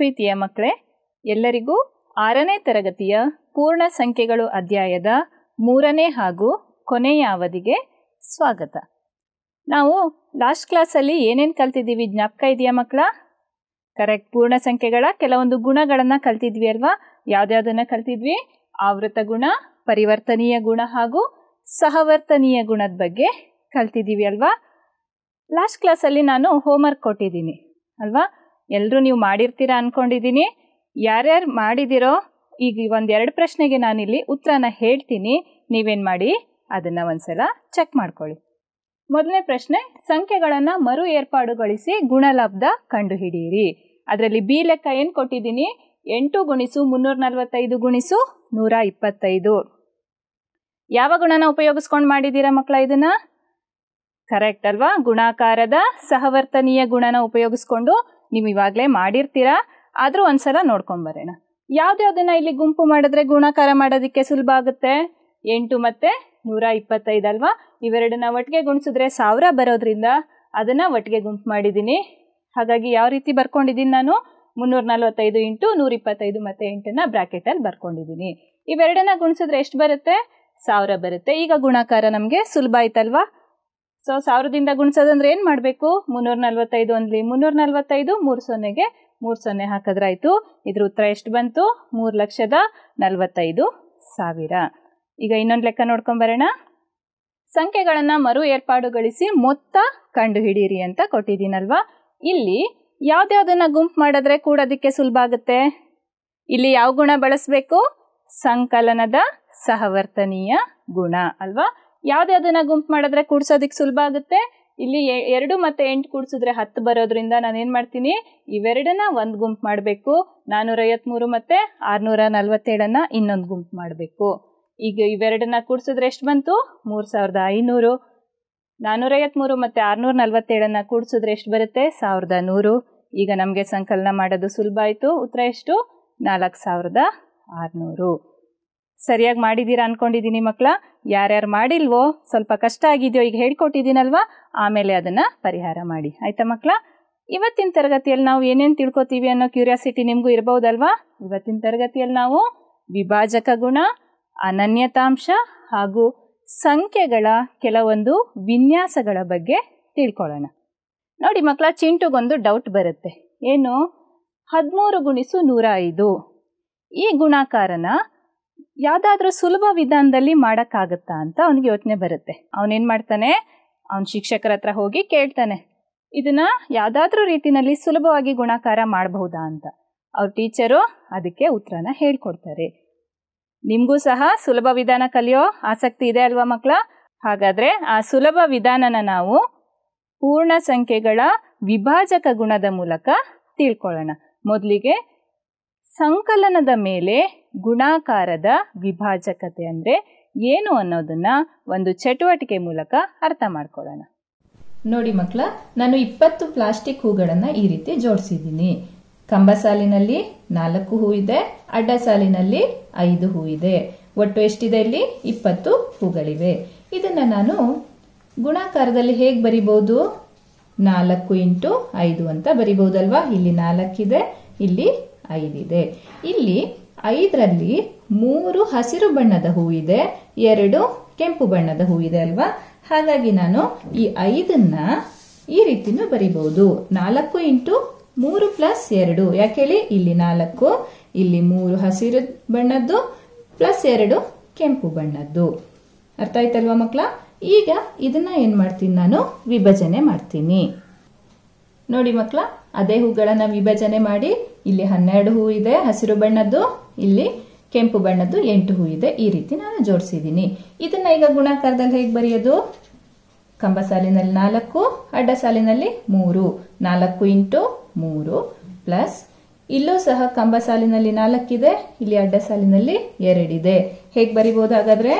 ಪ್ರೀತಿಯ ಮಕ್ಕಳೇ ಎಲ್ಲರಿಗೂ ಆರನೇ ತರಗತಿಯ ಪೂರ್ಣ ಸಂಖ್ಯೆಗಳು ಅಧ್ಯಾಯದ ಮೂರನೇ ಹಾಗೂ ಕೊನೆಯ ಅವಧಿಗೆ ಸ್ವಾಗತ ನಾವು ಲಾಸ್ಟ್ ಕ್ಲಾಸಲ್ಲಿ ಏನೇನು ಕಲ್ತಿದ್ದೀವಿ ಜ್ಞಾಪಕ ಇದೆಯಾ ಮಕ್ಕಳ ಕರೆಕ್ಟ್ ಪೂರ್ಣ ಸಂಖ್ಯೆಗಳ ಕೆಲವೊಂದು ಗುಣಗಳನ್ನು ಕಲ್ತಿದ್ವಿ ಅಲ್ವಾ ಯಾವ್ದ್ಯಾವ್ದನ್ನು ಕಲ್ತಿದ್ವಿ ಆವೃತ ಗುಣ ಪರಿವರ್ತನೀಯ ಗುಣ ಹಾಗೂ ಸಹವರ್ತನೀಯ ಗುಣದ ಬಗ್ಗೆ ಕಲ್ತಿದ್ದೀವಿ ಅಲ್ವಾ ಲಾಸ್ಟ್ ಕ್ಲಾಸಲ್ಲಿ ನಾನು ಹೋಮ್ವರ್ಕ್ ಕೊಟ್ಟಿದ್ದೀನಿ ಅಲ್ವಾ ಎಲ್ಲರೂ ನೀವು ಮಾಡಿರ್ತೀರಾ ಅಂದ್ಕೊಂಡಿದ್ದೀನಿ ಯಾರ್ಯಾರು ಮಾಡಿದಿರೋ ಈಗ ಒಂದೆರಡು ಪ್ರಶ್ನೆಗೆ ನಾನಿಲ್ಲಿ ಉತ್ತರನ ಹೇಳ್ತೀನಿ ನೀವೇನು ಮಾಡಿ ಅದನ್ನು ಒಂದ್ಸಲ ಚೆಕ್ ಮಾಡ್ಕೊಳ್ಳಿ ಮೊದಲನೇ ಪ್ರಶ್ನೆ ಸಂಖ್ಯೆಗಳನ್ನು ಮರು ಏರ್ಪಾಡುಗೊಳಿಸಿ ಗುಣಲಬ್ಧ ಕಂಡುಹಿಡಿಯಿರಿ ಅದರಲ್ಲಿ ಬಿ ಲೆಕ್ಕ ಏನು ಕೊಟ್ಟಿದ್ದೀನಿ ಎಂಟು ಗುಣಿಸು ಮುನ್ನೂರ ನಲ್ವತ್ತೈದು ಗುಣಿಸು ನೂರ ಇಪ್ಪತ್ತೈದು ಯಾವ ಗುಣನ ಉಪಯೋಗಿಸ್ಕೊಂಡು ಮಾಡಿದ್ದೀರಾ ಮಕ್ಕಳ ಇದನ್ನ ಕರೆಕ್ಟ್ ಅಲ್ವಾ ಗುಣಾಕಾರದ ಸಹವರ್ತನೀಯ ಗುಣನ ಉಪಯೋಗಿಸ್ಕೊಂಡು ನೀವು ಇವಾಗಲೇ ಮಾಡಿರ್ತೀರಾ ಆದರೂ ಒಂದ್ಸಲ ನೋಡ್ಕೊಂಬರೋಣ ಯಾವ್ದ್ಯಾವ್ದನ್ನ ಇಲ್ಲಿ ಗುಂಪು ಮಾಡಿದ್ರೆ ಗುಣಾಕಾರ ಮಾಡೋದಕ್ಕೆ ಸುಲಭ ಆಗುತ್ತೆ ಎಂಟು ಮತ್ತೆ ನೂರ ಅಲ್ವಾ ಇವೆರಡನ್ನ ಒಟ್ಟಿಗೆ ಗುಣಿಸಿದ್ರೆ ಸಾವಿರ ಬರೋದ್ರಿಂದ ಅದನ್ನು ಒಟ್ಟಿಗೆ ಗುಂಪು ಮಾಡಿದ್ದೀನಿ ಹಾಗಾಗಿ ಯಾವ ರೀತಿ ಬರ್ಕೊಂಡಿದ್ದೀನಿ ನಾನು ಮುನ್ನೂರ ನಲ್ವತ್ತೈದು ಇಂಟು ನೂರ ಇಪ್ಪತ್ತೈದು ಮತ್ತು ಎಂಟನ್ನು ಬ್ರ್ಯಾಕೆಟಲ್ಲಿ ಬರ್ಕೊಂಡಿದ್ದೀನಿ ಇವೆರಡನ್ನ ಗುಣಿಸಿದ್ರೆ ಎಷ್ಟು ಬರುತ್ತೆ ಸಾವಿರ ಬರುತ್ತೆ ಈಗ ಗುಣಾಕಾರ ನಮಗೆ ಸುಲಭ ಆಯ್ತಲ್ವಾ ಸೊ ಸಾವಿರದಿಂದ ಗುಣಿಸೋದಂದ್ರೆ ಏನು ಮಾಡಬೇಕು ಮುನ್ನೂರ ನಲ್ವತ್ತೈದು ಅಂದ್ಲಿ ಮುನ್ನೂರ ನಲ್ವತ್ತೈದು ಮೂರು ಸೊನ್ನೆಗೆ ಮೂರು ಸೊನ್ನೆ ಹಾಕಿದ್ರಾಯ್ತು ಇದ್ರ ಉತ್ತರ ಎಷ್ಟು ಬಂತು ಮೂರು ಲಕ್ಷದ ನಲ್ವತ್ತೈದು ಸಾವಿರ ಈಗ ಇನ್ನೊಂದು ಲೆಕ್ಕ ನೋಡ್ಕೊಂಬರೋಣ ಸಂಖ್ಯೆಗಳನ್ನು ಮರು ಏರ್ಪಾಡುಗೊಳಿಸಿ ಮೊತ್ತ ಕಂಡುಹಿಡಿಯಿರಿ ಅಂತ ಕೊಟ್ಟಿದ್ದೀನಲ್ವಾ ಇಲ್ಲಿ ಯಾವ್ದ್ಯಾವ್ದನ್ನ ಗುಂಪು ಮಾಡಿದ್ರೆ ಅದಕ್ಕೆ ಸುಲಭ ಆಗುತ್ತೆ ಇಲ್ಲಿ ಯಾವ ಗುಣ ಬಳಸಬೇಕು ಸಂಕಲನದ ಸಹವರ್ತನೀಯ ಗುಣ ಅಲ್ವಾ ಯಾವ್ದ್ಯಾವ್ದನ್ನ ಗುಂಪು ಮಾಡಿದ್ರೆ ಕೂಡ್ಸೋದಕ್ಕೆ ಸುಲಭ ಆಗುತ್ತೆ ಇಲ್ಲಿ ಎರಡು ಮತ್ತೆ ಎಂಟು ಕೂಡಿಸಿದ್ರೆ ಹತ್ತು ಬರೋದ್ರಿಂದ ನಾನು ಏನು ಮಾಡ್ತೀನಿ ಇವೆರಡನ್ನ ಒಂದು ಗುಂಪು ಮಾಡಬೇಕು ನಾನ್ನೂರ ಐವತ್ಮೂರು ಮತ್ತು ಆರುನೂರ ನಲ್ವತ್ತೇಳನ್ನ ಇನ್ನೊಂದು ಗುಂಪು ಮಾಡಬೇಕು ಈಗ ಇವೆರಡನ್ನ ಕೂಡಿಸಿದ್ರೆ ಎಷ್ಟು ಬಂತು ಮೂರು ಸಾವಿರದ ಐನೂರು ನಾನ್ನೂರ ಐವತ್ಮೂರು ಮತ್ತು ಆರ್ನೂರ ನಲ್ವತ್ತೇಳನ್ನ ಕೂಡಿಸಿದ್ರೆ ಎಷ್ಟು ಬರುತ್ತೆ ಸಾವಿರದ ನೂರು ಈಗ ನಮಗೆ ಸಂಕಲನ ಮಾಡೋದು ಸುಲಭ ಆಯಿತು ಉತ್ತರ ಎಷ್ಟು ನಾಲ್ಕು ಸಾವಿರದ ಆರುನೂರು ಸರಿಯಾಗಿ ಮಾಡಿದ್ದೀರಾ ಅನ್ಕೊಂಡಿದ್ದೀನಿ ಮಕ್ಕಳ ಯಾರ್ಯಾರು ಮಾಡಿಲ್ವೋ ಸ್ವಲ್ಪ ಕಷ್ಟ ಆಗಿದೆಯೋ ಈಗ ಹೇಳ್ಕೊಟ್ಟಿದ್ದೀನಲ್ವಾ ಆಮೇಲೆ ಅದನ್ನು ಪರಿಹಾರ ಮಾಡಿ ಆಯಿತಾ ಮಕ್ಕಳ ಇವತ್ತಿನ ತರಗತಿಯಲ್ಲಿ ನಾವು ಏನೇನು ತಿಳ್ಕೊತೀವಿ ಅನ್ನೋ ಕ್ಯೂರಿಯಾಸಿಟಿ ನಿಮಗೂ ಇರಬಹುದಲ್ವಾ ಇವತ್ತಿನ ತರಗತಿಯಲ್ಲಿ ನಾವು ವಿಭಾಜಕ ಗುಣ ಅನನ್ಯತಾಂಶ ಹಾಗೂ ಸಂಖ್ಯೆಗಳ ಕೆಲವೊಂದು ವಿನ್ಯಾಸಗಳ ಬಗ್ಗೆ ತಿಳ್ಕೊಳ್ಳೋಣ ನೋಡಿ ಮಕ್ಕಳ ಚಿಂಟುಗೊಂದು ಡೌಟ್ ಬರುತ್ತೆ ಏನು ಹದಿಮೂರು ಗುಣಿಸು ನೂರ ಐದು ಈ ಗುಣಾಕಾರನ ಯಾವ್ದಾದ್ರೂ ಸುಲಭ ವಿಧಾನದಲ್ಲಿ ಮಾಡೋಕ್ಕಾಗತ್ತಾ ಅಂತ ಅವ್ನಿಗೆ ಯೋಚನೆ ಬರುತ್ತೆ ಅವನೇನು ಮಾಡ್ತಾನೆ ಅವನ ಶಿಕ್ಷಕರ ಹತ್ರ ಹೋಗಿ ಕೇಳ್ತಾನೆ ಇದನ್ನ ಯಾವುದಾದ್ರೂ ರೀತಿಯಲ್ಲಿ ಸುಲಭವಾಗಿ ಗುಣಾಕಾರ ಮಾಡಬಹುದಾ ಅಂತ ಅವ್ರ ಟೀಚರು ಅದಕ್ಕೆ ಉತ್ತರನ ಹೇಳ್ಕೊಡ್ತಾರೆ ನಿಮಗೂ ಸಹ ಸುಲಭ ವಿಧಾನ ಕಲಿಯೋ ಆಸಕ್ತಿ ಇದೆ ಅಲ್ವಾ ಮಕ್ಕಳ ಹಾಗಾದ್ರೆ ಆ ಸುಲಭ ವಿಧಾನನ ನಾವು ಪೂರ್ಣ ಸಂಖ್ಯೆಗಳ ವಿಭಾಜಕ ಗುಣದ ಮೂಲಕ ತಿಳ್ಕೊಳ್ಳೋಣ ಮೊದಲಿಗೆ ಸಂಕಲನದ ಮೇಲೆ ಗುಣಾಕಾರದ ವಿಭಾಜಕತೆ ಅಂದರೆ ಏನು ಅನ್ನೋದನ್ನ ಒಂದು ಚಟುವಟಿಕೆ ಮೂಲಕ ಅರ್ಥ ಮಾಡ್ಕೊಳ್ಳೋಣ ನೋಡಿ ಮಕ್ಕಳ ನಾನು ಇಪ್ಪತ್ತು ಪ್ಲಾಸ್ಟಿಕ್ ಹೂಗಳನ್ನು ಈ ರೀತಿ ಜೋಡಿಸಿದ್ದೀನಿ ಕಂಬ ಸಾಲಿನಲ್ಲಿ ನಾಲ್ಕು ಹೂ ಇದೆ ಅಡ್ಡ ಸಾಲಿನಲ್ಲಿ ಐದು ಹೂ ಇದೆ ಒಟ್ಟು ಎಷ್ಟಿದೆ ಇಲ್ಲಿ ಇಪ್ಪತ್ತು ಹೂಗಳಿವೆ ಇದನ್ನ ನಾನು ಗುಣಾಕಾರದಲ್ಲಿ ಹೇಗೆ ಬರಿಬಹುದು ನಾಲ್ಕು ಇಂಟು ಐದು ಅಂತ ಬರಿಬಹುದಲ್ವಾ ಇಲ್ಲಿ ನಾಲ್ಕಿದೆ ಇಲ್ಲಿ ಐದಿದೆ ಇಲ್ಲಿ ಐದರಲ್ಲಿ ಮೂರು ಹಸಿರು ಬಣ್ಣದ ಹೂವಿದೆ ಎರಡು ಕೆಂಪು ಬಣ್ಣದ ಹೂವಿದೆ ಅಲ್ವಾ ಹಾಗಾಗಿ ನಾನು ಈ ಐದನ್ನ ಈ ರೀತಿನೂ ಬರಿಬಹುದು ನಾಲ್ಕು ಇಂಟು ಮೂರು ಪ್ಲಸ್ ಎರಡು ಹೇಳಿ ಇಲ್ಲಿ ನಾಲ್ಕು ಇಲ್ಲಿ ಮೂರು ಹಸಿರು ಬಣ್ಣದ್ದು ಪ್ಲಸ್ ಎರಡು ಕೆಂಪು ಬಣ್ಣದ್ದು ಅರ್ಥ ಆಯ್ತಲ್ವಾ ಮಕ್ಕಳ ಈಗ ಇದನ್ನ ಏನ್ ಮಾಡ್ತೀನಿ ನಾನು ವಿಭಜನೆ ಮಾಡ್ತೀನಿ ನೋಡಿ ಮಕ್ಕಳ ಅದೇ ಹೂಗಳನ್ನ ವಿಭಜನೆ ಮಾಡಿ ಇಲ್ಲಿ ಹನ್ನೆರಡು ಹೂ ಇದೆ ಹಸಿರು ಬಣ್ಣದ್ದು ಇಲ್ಲಿ ಕೆಂಪು ಬಣ್ಣದ್ದು ಎಂಟು ಹೂ ಇದೆ ಈ ರೀತಿ ನಾನು ಜೋಡಿಸಿದ್ದೀನಿ ಇದನ್ನ ಈಗ ಗುಣಾಕಾರದಲ್ಲಿ ಹೇಗೆ ಬರೆಯೋದು ಕಂಬ ಸಾಲಿನಲ್ಲಿ ನಾಲ್ಕು ಅಡ್ಡ ಸಾಲಿನಲ್ಲಿ ಮೂರು ನಾಲ್ಕು ಇಂಟು ಮೂರು ಪ್ಲಸ್ ಇಲ್ಲೂ ಸಹ ಕಂಬ ಸಾಲಿನಲ್ಲಿ ನಾಲ್ಕಿದೆ ಇಲ್ಲಿ ಅಡ್ಡ ಸಾಲಿನಲ್ಲಿ ಎರಡಿದೆ ಹೇಗೆ ಬರಿಬಹುದು ಹಾಗಾದ್ರೆ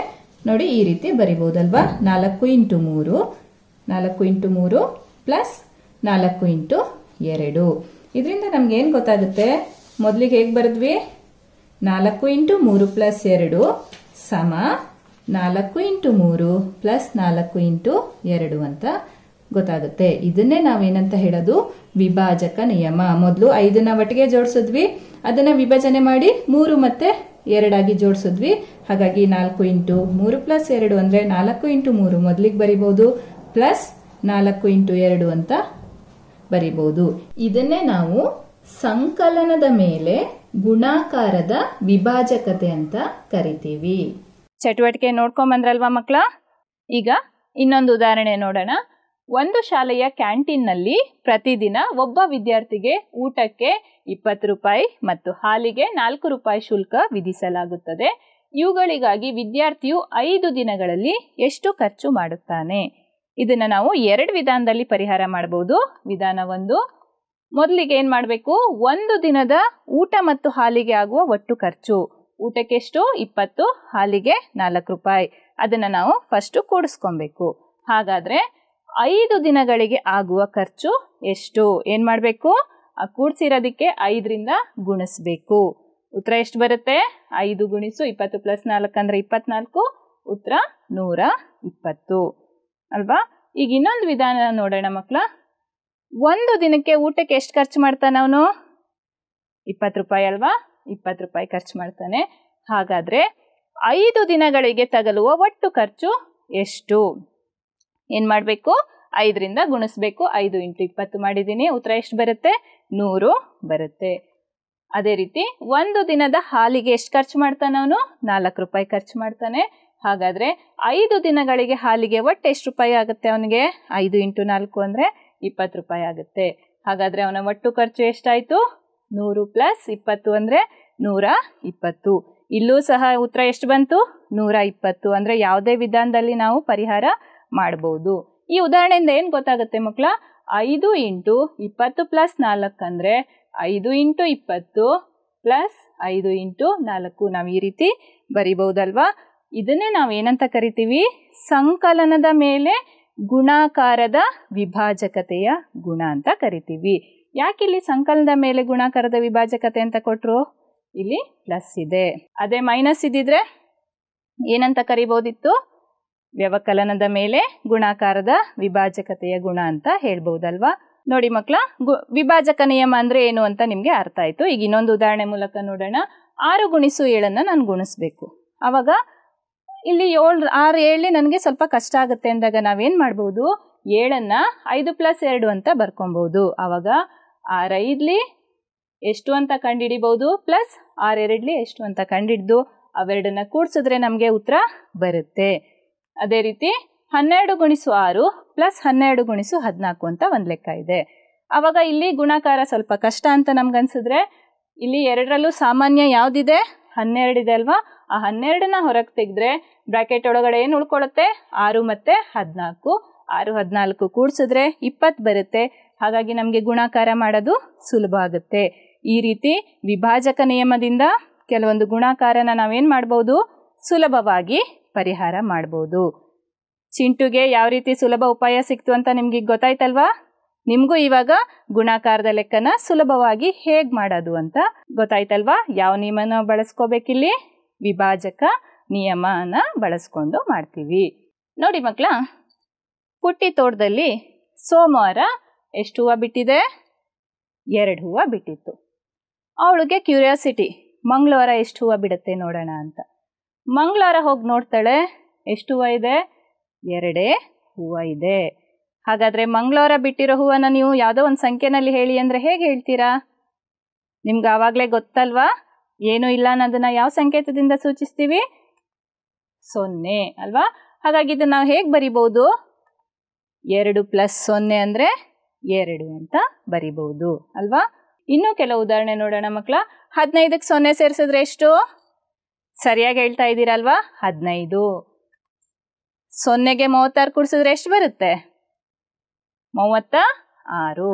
ನೋಡಿ ಈ ರೀತಿ ಬರಿಬಹುದಲ್ವಾ ನಾಲ್ಕು ಇಂಟು ಮೂರು ನಾಲ್ಕು ಇಂಟು ಮೂರು ಪ್ಲಸ್ ನಾಲ್ಕು ಇಂಟು ಎರಡು ಇದರಿಂದ ನಮ್ಗೆ ಏನು ಗೊತ್ತಾಗುತ್ತೆ ಮೊದಲಿಗೆ ಹೇಗೆ ಬರೆದ್ವಿ ನಾಲ್ಕು ಇಂಟು ಮೂರು ಪ್ಲಸ್ ಎರಡು ಸಮ ನಾಲ್ಕು ಇಂಟು ಮೂರು ಪ್ಲಸ್ ನಾಲ್ಕು ಇಂಟು ಎರಡು ಅಂತ ಗೊತ್ತಾಗುತ್ತೆ ಇದನ್ನೇ ನಾವೇನಂತ ಹೇಳೋದು ವಿಭಾಜಕ ನಿಯಮ ಮೊದಲು ಐದನ್ನ ಒಟ್ಟಿಗೆ ಜೋಡಿಸಿದ್ವಿ ಅದನ್ನ ವಿಭಜನೆ ಮಾಡಿ ಮೂರು ಮತ್ತೆ ಎರಡಾಗಿ ಜೋಡಿಸಿದ್ವಿ ಹಾಗಾಗಿ ನಾಲ್ಕು ಇಂಟು ಮೂರು ಪ್ಲಸ್ ಎರಡು ಅಂದ್ರೆ ನಾಲ್ಕು ಇಂಟು ಮೂರು ಮೊದಲಿಗೆ ಬರಿಬಹುದು ಪ್ಲಸ್ ನಾಲ್ಕು ಇಂಟು ಎರಡು ಅಂತ ಬರಿಬಹುದು ಇದನ್ನೇ ನಾವು ಸಂಕಲನದ ಮೇಲೆ ಗುಣಾಕಾರದ ವಿಭಾಜಕತೆ ಅಂತ ಕರಿತೀವಿ ಚಟುವಟಿಕೆ ನೋಡ್ಕೊಂಬಂದ್ರಲ್ವಾ ಮಕ್ಕಳ ಈಗ ಇನ್ನೊಂದು ಉದಾಹರಣೆ ನೋಡೋಣ ಒಂದು ಶಾಲೆಯ ಕ್ಯಾಂಟೀನ್ನಲ್ಲಿ ಪ್ರತಿದಿನ ಒಬ್ಬ ವಿದ್ಯಾರ್ಥಿಗೆ ಊಟಕ್ಕೆ ಇಪ್ಪತ್ತು ರೂಪಾಯಿ ಮತ್ತು ಹಾಲಿಗೆ ನಾಲ್ಕು ರೂಪಾಯಿ ಶುಲ್ಕ ವಿಧಿಸಲಾಗುತ್ತದೆ ಇವುಗಳಿಗಾಗಿ ವಿದ್ಯಾರ್ಥಿಯು ಐದು ದಿನಗಳಲ್ಲಿ ಎಷ್ಟು ಖರ್ಚು ಮಾಡುತ್ತಾನೆ ಇದನ್ನ ನಾವು ಎರಡು ವಿಧಾನದಲ್ಲಿ ಪರಿಹಾರ ಮಾಡಬಹುದು ವಿಧಾನ ಒಂದು ಮೊದಲಿಗೆ ಏನು ಮಾಡಬೇಕು ಒಂದು ದಿನದ ಊಟ ಮತ್ತು ಹಾಲಿಗೆ ಆಗುವ ಒಟ್ಟು ಖರ್ಚು ಊಟಕ್ಕೆ ಎಷ್ಟು ಇಪ್ಪತ್ತು ಹಾಲಿಗೆ ನಾಲ್ಕು ರೂಪಾಯಿ ಅದನ್ನು ನಾವು ಫಸ್ಟು ಕೂಡಿಸ್ಕೊಬೇಕು ಹಾಗಾದರೆ ಐದು ದಿನಗಳಿಗೆ ಆಗುವ ಖರ್ಚು ಎಷ್ಟು ಏನು ಮಾಡಬೇಕು ಆ ಕೂಡಿಸಿರೋದಕ್ಕೆ ಐದರಿಂದ ಗುಣಿಸ್ಬೇಕು ಉತ್ತರ ಎಷ್ಟು ಬರುತ್ತೆ ಐದು ಗುಣಿಸು ಇಪ್ಪತ್ತು ಪ್ಲಸ್ ನಾಲ್ಕು ಅಂದರೆ ಇಪ್ಪತ್ನಾಲ್ಕು ಉತ್ತರ ನೂರ ಇಪ್ಪತ್ತು ಅಲ್ವಾ ಈಗ ಇನ್ನೊಂದು ವಿಧಾನ ನೋಡೋಣ ಮಕ್ಕಳ ಒಂದು ದಿನಕ್ಕೆ ಊಟಕ್ಕೆ ಎಷ್ಟು ಖರ್ಚು ಮಾಡ್ತಾನೆ ಅವನು ಇಪ್ಪತ್ತು ರೂಪಾಯಿ ಅಲ್ವಾ ಇಪ್ಪತ್ತು ರೂಪಾಯಿ ಖರ್ಚು ಮಾಡ್ತಾನೆ ಹಾಗಾದ್ರೆ ಐದು ದಿನಗಳಿಗೆ ತಗಲುವ ಒಟ್ಟು ಖರ್ಚು ಎಷ್ಟು ಏನು ಮಾಡಬೇಕು ಐದರಿಂದ ಗುಣಿಸ್ಬೇಕು ಐದು ಇಂಟು ಇಪ್ಪತ್ತು ಮಾಡಿದ್ದೀನಿ ಉತ್ತರ ಎಷ್ಟು ಬರುತ್ತೆ ನೂರು ಬರುತ್ತೆ ಅದೇ ರೀತಿ ಒಂದು ದಿನದ ಹಾಲಿಗೆ ಎಷ್ಟು ಖರ್ಚು ಮಾಡ್ತಾನೆ ಅವನು ನಾಲ್ಕು ರೂಪಾಯಿ ಖರ್ಚು ಮಾಡ್ತಾನೆ ಹಾಗಾದರೆ ಐದು ದಿನಗಳಿಗೆ ಹಾಲಿಗೆ ಒಟ್ಟು ಎಷ್ಟು ರೂಪಾಯಿ ಆಗುತ್ತೆ ಅವನಿಗೆ ಐದು ಇಂಟು ನಾಲ್ಕು ಅಂದರೆ ಇಪ್ಪತ್ತು ರೂಪಾಯಿ ಆಗುತ್ತೆ ಹಾಗಾದರೆ ಅವನ ಒಟ್ಟು ಖರ್ಚು ಎಷ್ಟಾಯಿತು ನೂರು ಪ್ಲಸ್ ಇಪ್ಪತ್ತು ಅಂದರೆ ನೂರ ಇಪ್ಪತ್ತು ಇಲ್ಲೂ ಸಹ ಉತ್ತರ ಎಷ್ಟು ಬಂತು ನೂರ ಇಪ್ಪತ್ತು ಅಂದರೆ ಯಾವುದೇ ವಿಧಾನದಲ್ಲಿ ನಾವು ಪರಿಹಾರ ಮಾಡ್ಬೋದು ಈ ಉದಾಹರಣೆಯಿಂದ ಏನು ಗೊತ್ತಾಗುತ್ತೆ ಮಕ್ಕಳ ಐದು ಇಂಟು ಇಪ್ಪತ್ತು ಪ್ಲಸ್ ನಾಲ್ಕು ಅಂದರೆ ಐದು ಇಂಟು ಇಪ್ಪತ್ತು ಪ್ಲಸ್ ಐದು ಇಂಟು ನಾಲ್ಕು ನಾವು ಈ ರೀತಿ ಬರಿಬಹುದಲ್ವಾ ಇದನ್ನೇ ನಾವು ಏನಂತ ಕರಿತೀವಿ ಸಂಕಲನದ ಮೇಲೆ ಗುಣಾಕಾರದ ವಿಭಾಜಕತೆಯ ಗುಣ ಅಂತ ಕರಿತೀವಿ ಯಾಕೆ ಇಲ್ಲಿ ಸಂಕಲನದ ಮೇಲೆ ಗುಣಾಕಾರದ ವಿಭಾಜಕತೆ ಅಂತ ಕೊಟ್ಟರು ಇಲ್ಲಿ ಪ್ಲಸ್ ಇದೆ ಅದೇ ಮೈನಸ್ ಇದ್ದಿದ್ರೆ ಏನಂತ ಕರಿಬೋದಿತ್ತು ವ್ಯವಕಲನದ ಮೇಲೆ ಗುಣಾಕಾರದ ವಿಭಾಜಕತೆಯ ಗುಣ ಅಂತ ಹೇಳ್ಬಹುದಲ್ವಾ ನೋಡಿ ಮಕ್ಕಳ ಗು ವಿಭಾಜಕ ನಿಯಮ ಅಂದರೆ ಏನು ಅಂತ ನಿಮಗೆ ಅರ್ಥ ಆಯಿತು ಈಗ ಇನ್ನೊಂದು ಉದಾಹರಣೆ ಮೂಲಕ ನೋಡೋಣ ಆರು ಗುಣಿಸು ಏಳನ್ನು ನಾನು ಗುಣಿಸ್ಬೇಕು ಆವಾಗ ಇಲ್ಲಿ ಏಳು ಆರು ಏಳಲಿ ನನಗೆ ಸ್ವಲ್ಪ ಕಷ್ಟ ಆಗುತ್ತೆ ಅಂದಾಗ ನಾವೇನು ಮಾಡ್ಬೋದು ಏಳನ್ನು ಐದು ಪ್ಲಸ್ ಎರಡು ಅಂತ ಬರ್ಕೊಬೋದು ಆವಾಗ ಆರೈದ್ಲಿ ಎಷ್ಟು ಅಂತ ಕಂಡುಹಿಡಿಬೋದು ಪ್ಲಸ್ ಆರೆರಡ್ಲಿ ಎಷ್ಟು ಅಂತ ಕಂಡುಹಿಡ್ದು ಅವೆರಡನ್ನ ಕೂಡಿಸಿದ್ರೆ ನಮಗೆ ಉತ್ತರ ಬರುತ್ತೆ ಅದೇ ರೀತಿ ಹನ್ನೆರಡು ಗುಣಿಸು ಆರು ಪ್ಲಸ್ ಹನ್ನೆರಡು ಗುಣಿಸು ಹದಿನಾಲ್ಕು ಅಂತ ಒಂದು ಲೆಕ್ಕ ಇದೆ ಆವಾಗ ಇಲ್ಲಿ ಗುಣಾಕಾರ ಸ್ವಲ್ಪ ಕಷ್ಟ ಅಂತ ಅನ್ಸಿದ್ರೆ ಇಲ್ಲಿ ಎರಡರಲ್ಲೂ ಸಾಮಾನ್ಯ ಯಾವುದಿದೆ ಹನ್ನೆರಡು ಇದೆ ಅಲ್ವಾ ಆ ಹನ್ನೆರಡನ್ನ ಹೊರಗೆ ತೆಗೆದ್ರೆ ಬ್ರಾಕೆಟ್ ಒಳಗಡೆ ಏನು ಉಳ್ಕೊಳ್ಳುತ್ತೆ ಆರು ಮತ್ತು ಹದಿನಾಲ್ಕು ಆರು ಹದಿನಾಲ್ಕು ಕೂಡಿಸಿದ್ರೆ ಇಪ್ಪತ್ತು ಬರುತ್ತೆ ಹಾಗಾಗಿ ನಮಗೆ ಗುಣಾಕಾರ ಮಾಡೋದು ಸುಲಭ ಆಗುತ್ತೆ ಈ ರೀತಿ ವಿಭಾಜಕ ನಿಯಮದಿಂದ ಕೆಲವೊಂದು ಗುಣಾಕಾರನ ನಾವೇನು ಮಾಡ್ಬೋದು ಸುಲಭವಾಗಿ ಪರಿಹಾರ ಮಾಡ್ಬೋದು ಚಿಂಟುಗೆ ಯಾವ ರೀತಿ ಸುಲಭ ಉಪಾಯ ಸಿಕ್ತು ಅಂತ ನಿಮ್ಗೆ ಗೊತ್ತಾಯ್ತಲ್ವಾ ನಿಮಗೂ ಇವಾಗ ಗುಣಾಕಾರದ ಲೆಕ್ಕನ ಸುಲಭವಾಗಿ ಹೇಗೆ ಮಾಡೋದು ಅಂತ ಗೊತ್ತಾಯ್ತಲ್ವಾ ಯಾವ ನಿಯಮನ ಬಳಸ್ಕೋಬೇಕಿಲ್ಲಿ ವಿಭಾಜಕ ನಿಯಮನ ಬಳಸ್ಕೊಂಡು ಮಾಡ್ತೀವಿ ನೋಡಿ ಮಕ್ಕಳ ಪುಟ್ಟಿ ತೋಟದಲ್ಲಿ ಸೋಮವಾರ ಎಷ್ಟು ಹೂವು ಬಿಟ್ಟಿದೆ ಎರಡು ಹೂವು ಬಿಟ್ಟಿತ್ತು ಅವಳಿಗೆ ಕ್ಯೂರಿಯಾಸಿಟಿ ಮಂಗಳವಾರ ಎಷ್ಟು ಹೂವು ಬಿಡುತ್ತೆ ನೋಡೋಣ ಅಂತ ಮಂಗಳವಾರ ಹೋಗಿ ನೋಡ್ತಾಳೆ ಎಷ್ಟು ಹೂವು ಇದೆ ಎರಡೇ ಹೂವು ಇದೆ ಹಾಗಾದರೆ ಮಂಗಳವಾರ ಬಿಟ್ಟಿರೋ ಹೂವನ್ನು ನೀವು ಯಾವುದೋ ಒಂದು ಸಂಖ್ಯೆನಲ್ಲಿ ಹೇಳಿ ಅಂದರೆ ಹೇಗೆ ಹೇಳ್ತೀರಾ ನಿಮ್ಗೆ ಆವಾಗಲೇ ಗೊತ್ತಲ್ವಾ ಏನು ಇಲ್ಲ ಅನ್ನೋದನ್ನ ಯಾವ ಸಂಕೇತದಿಂದ ಸೂಚಿಸ್ತೀವಿ ಸೊನ್ನೆ ಅಲ್ವಾ ಹಾಗಾಗಿ ಇದನ್ನ ನಾವು ಹೇಗೆ ಬರಿಬಹುದು ಎರಡು ಪ್ಲಸ್ ಸೊನ್ನೆ ಅಂದ್ರೆ ಎರಡು ಅಂತ ಬರಿಬಹುದು ಅಲ್ವಾ ಇನ್ನೂ ಕೆಲವು ಉದಾಹರಣೆ ನೋಡೋಣ ಮಕ್ಕಳ ಹದಿನೈದಕ್ಕೆ ಸೊನ್ನೆ ಸೇರಿಸಿದ್ರೆ ಎಷ್ಟು ಸರಿಯಾಗಿ ಹೇಳ್ತಾ ಇದ್ದೀರಲ್ವಾ ಹದಿನೈದು ಸೊನ್ನೆಗೆ ಮೂವತ್ತಾರು ಕೂಡಿಸಿದ್ರೆ ಎಷ್ಟು ಬರುತ್ತೆ ಮೂವತ್ತ ಆರು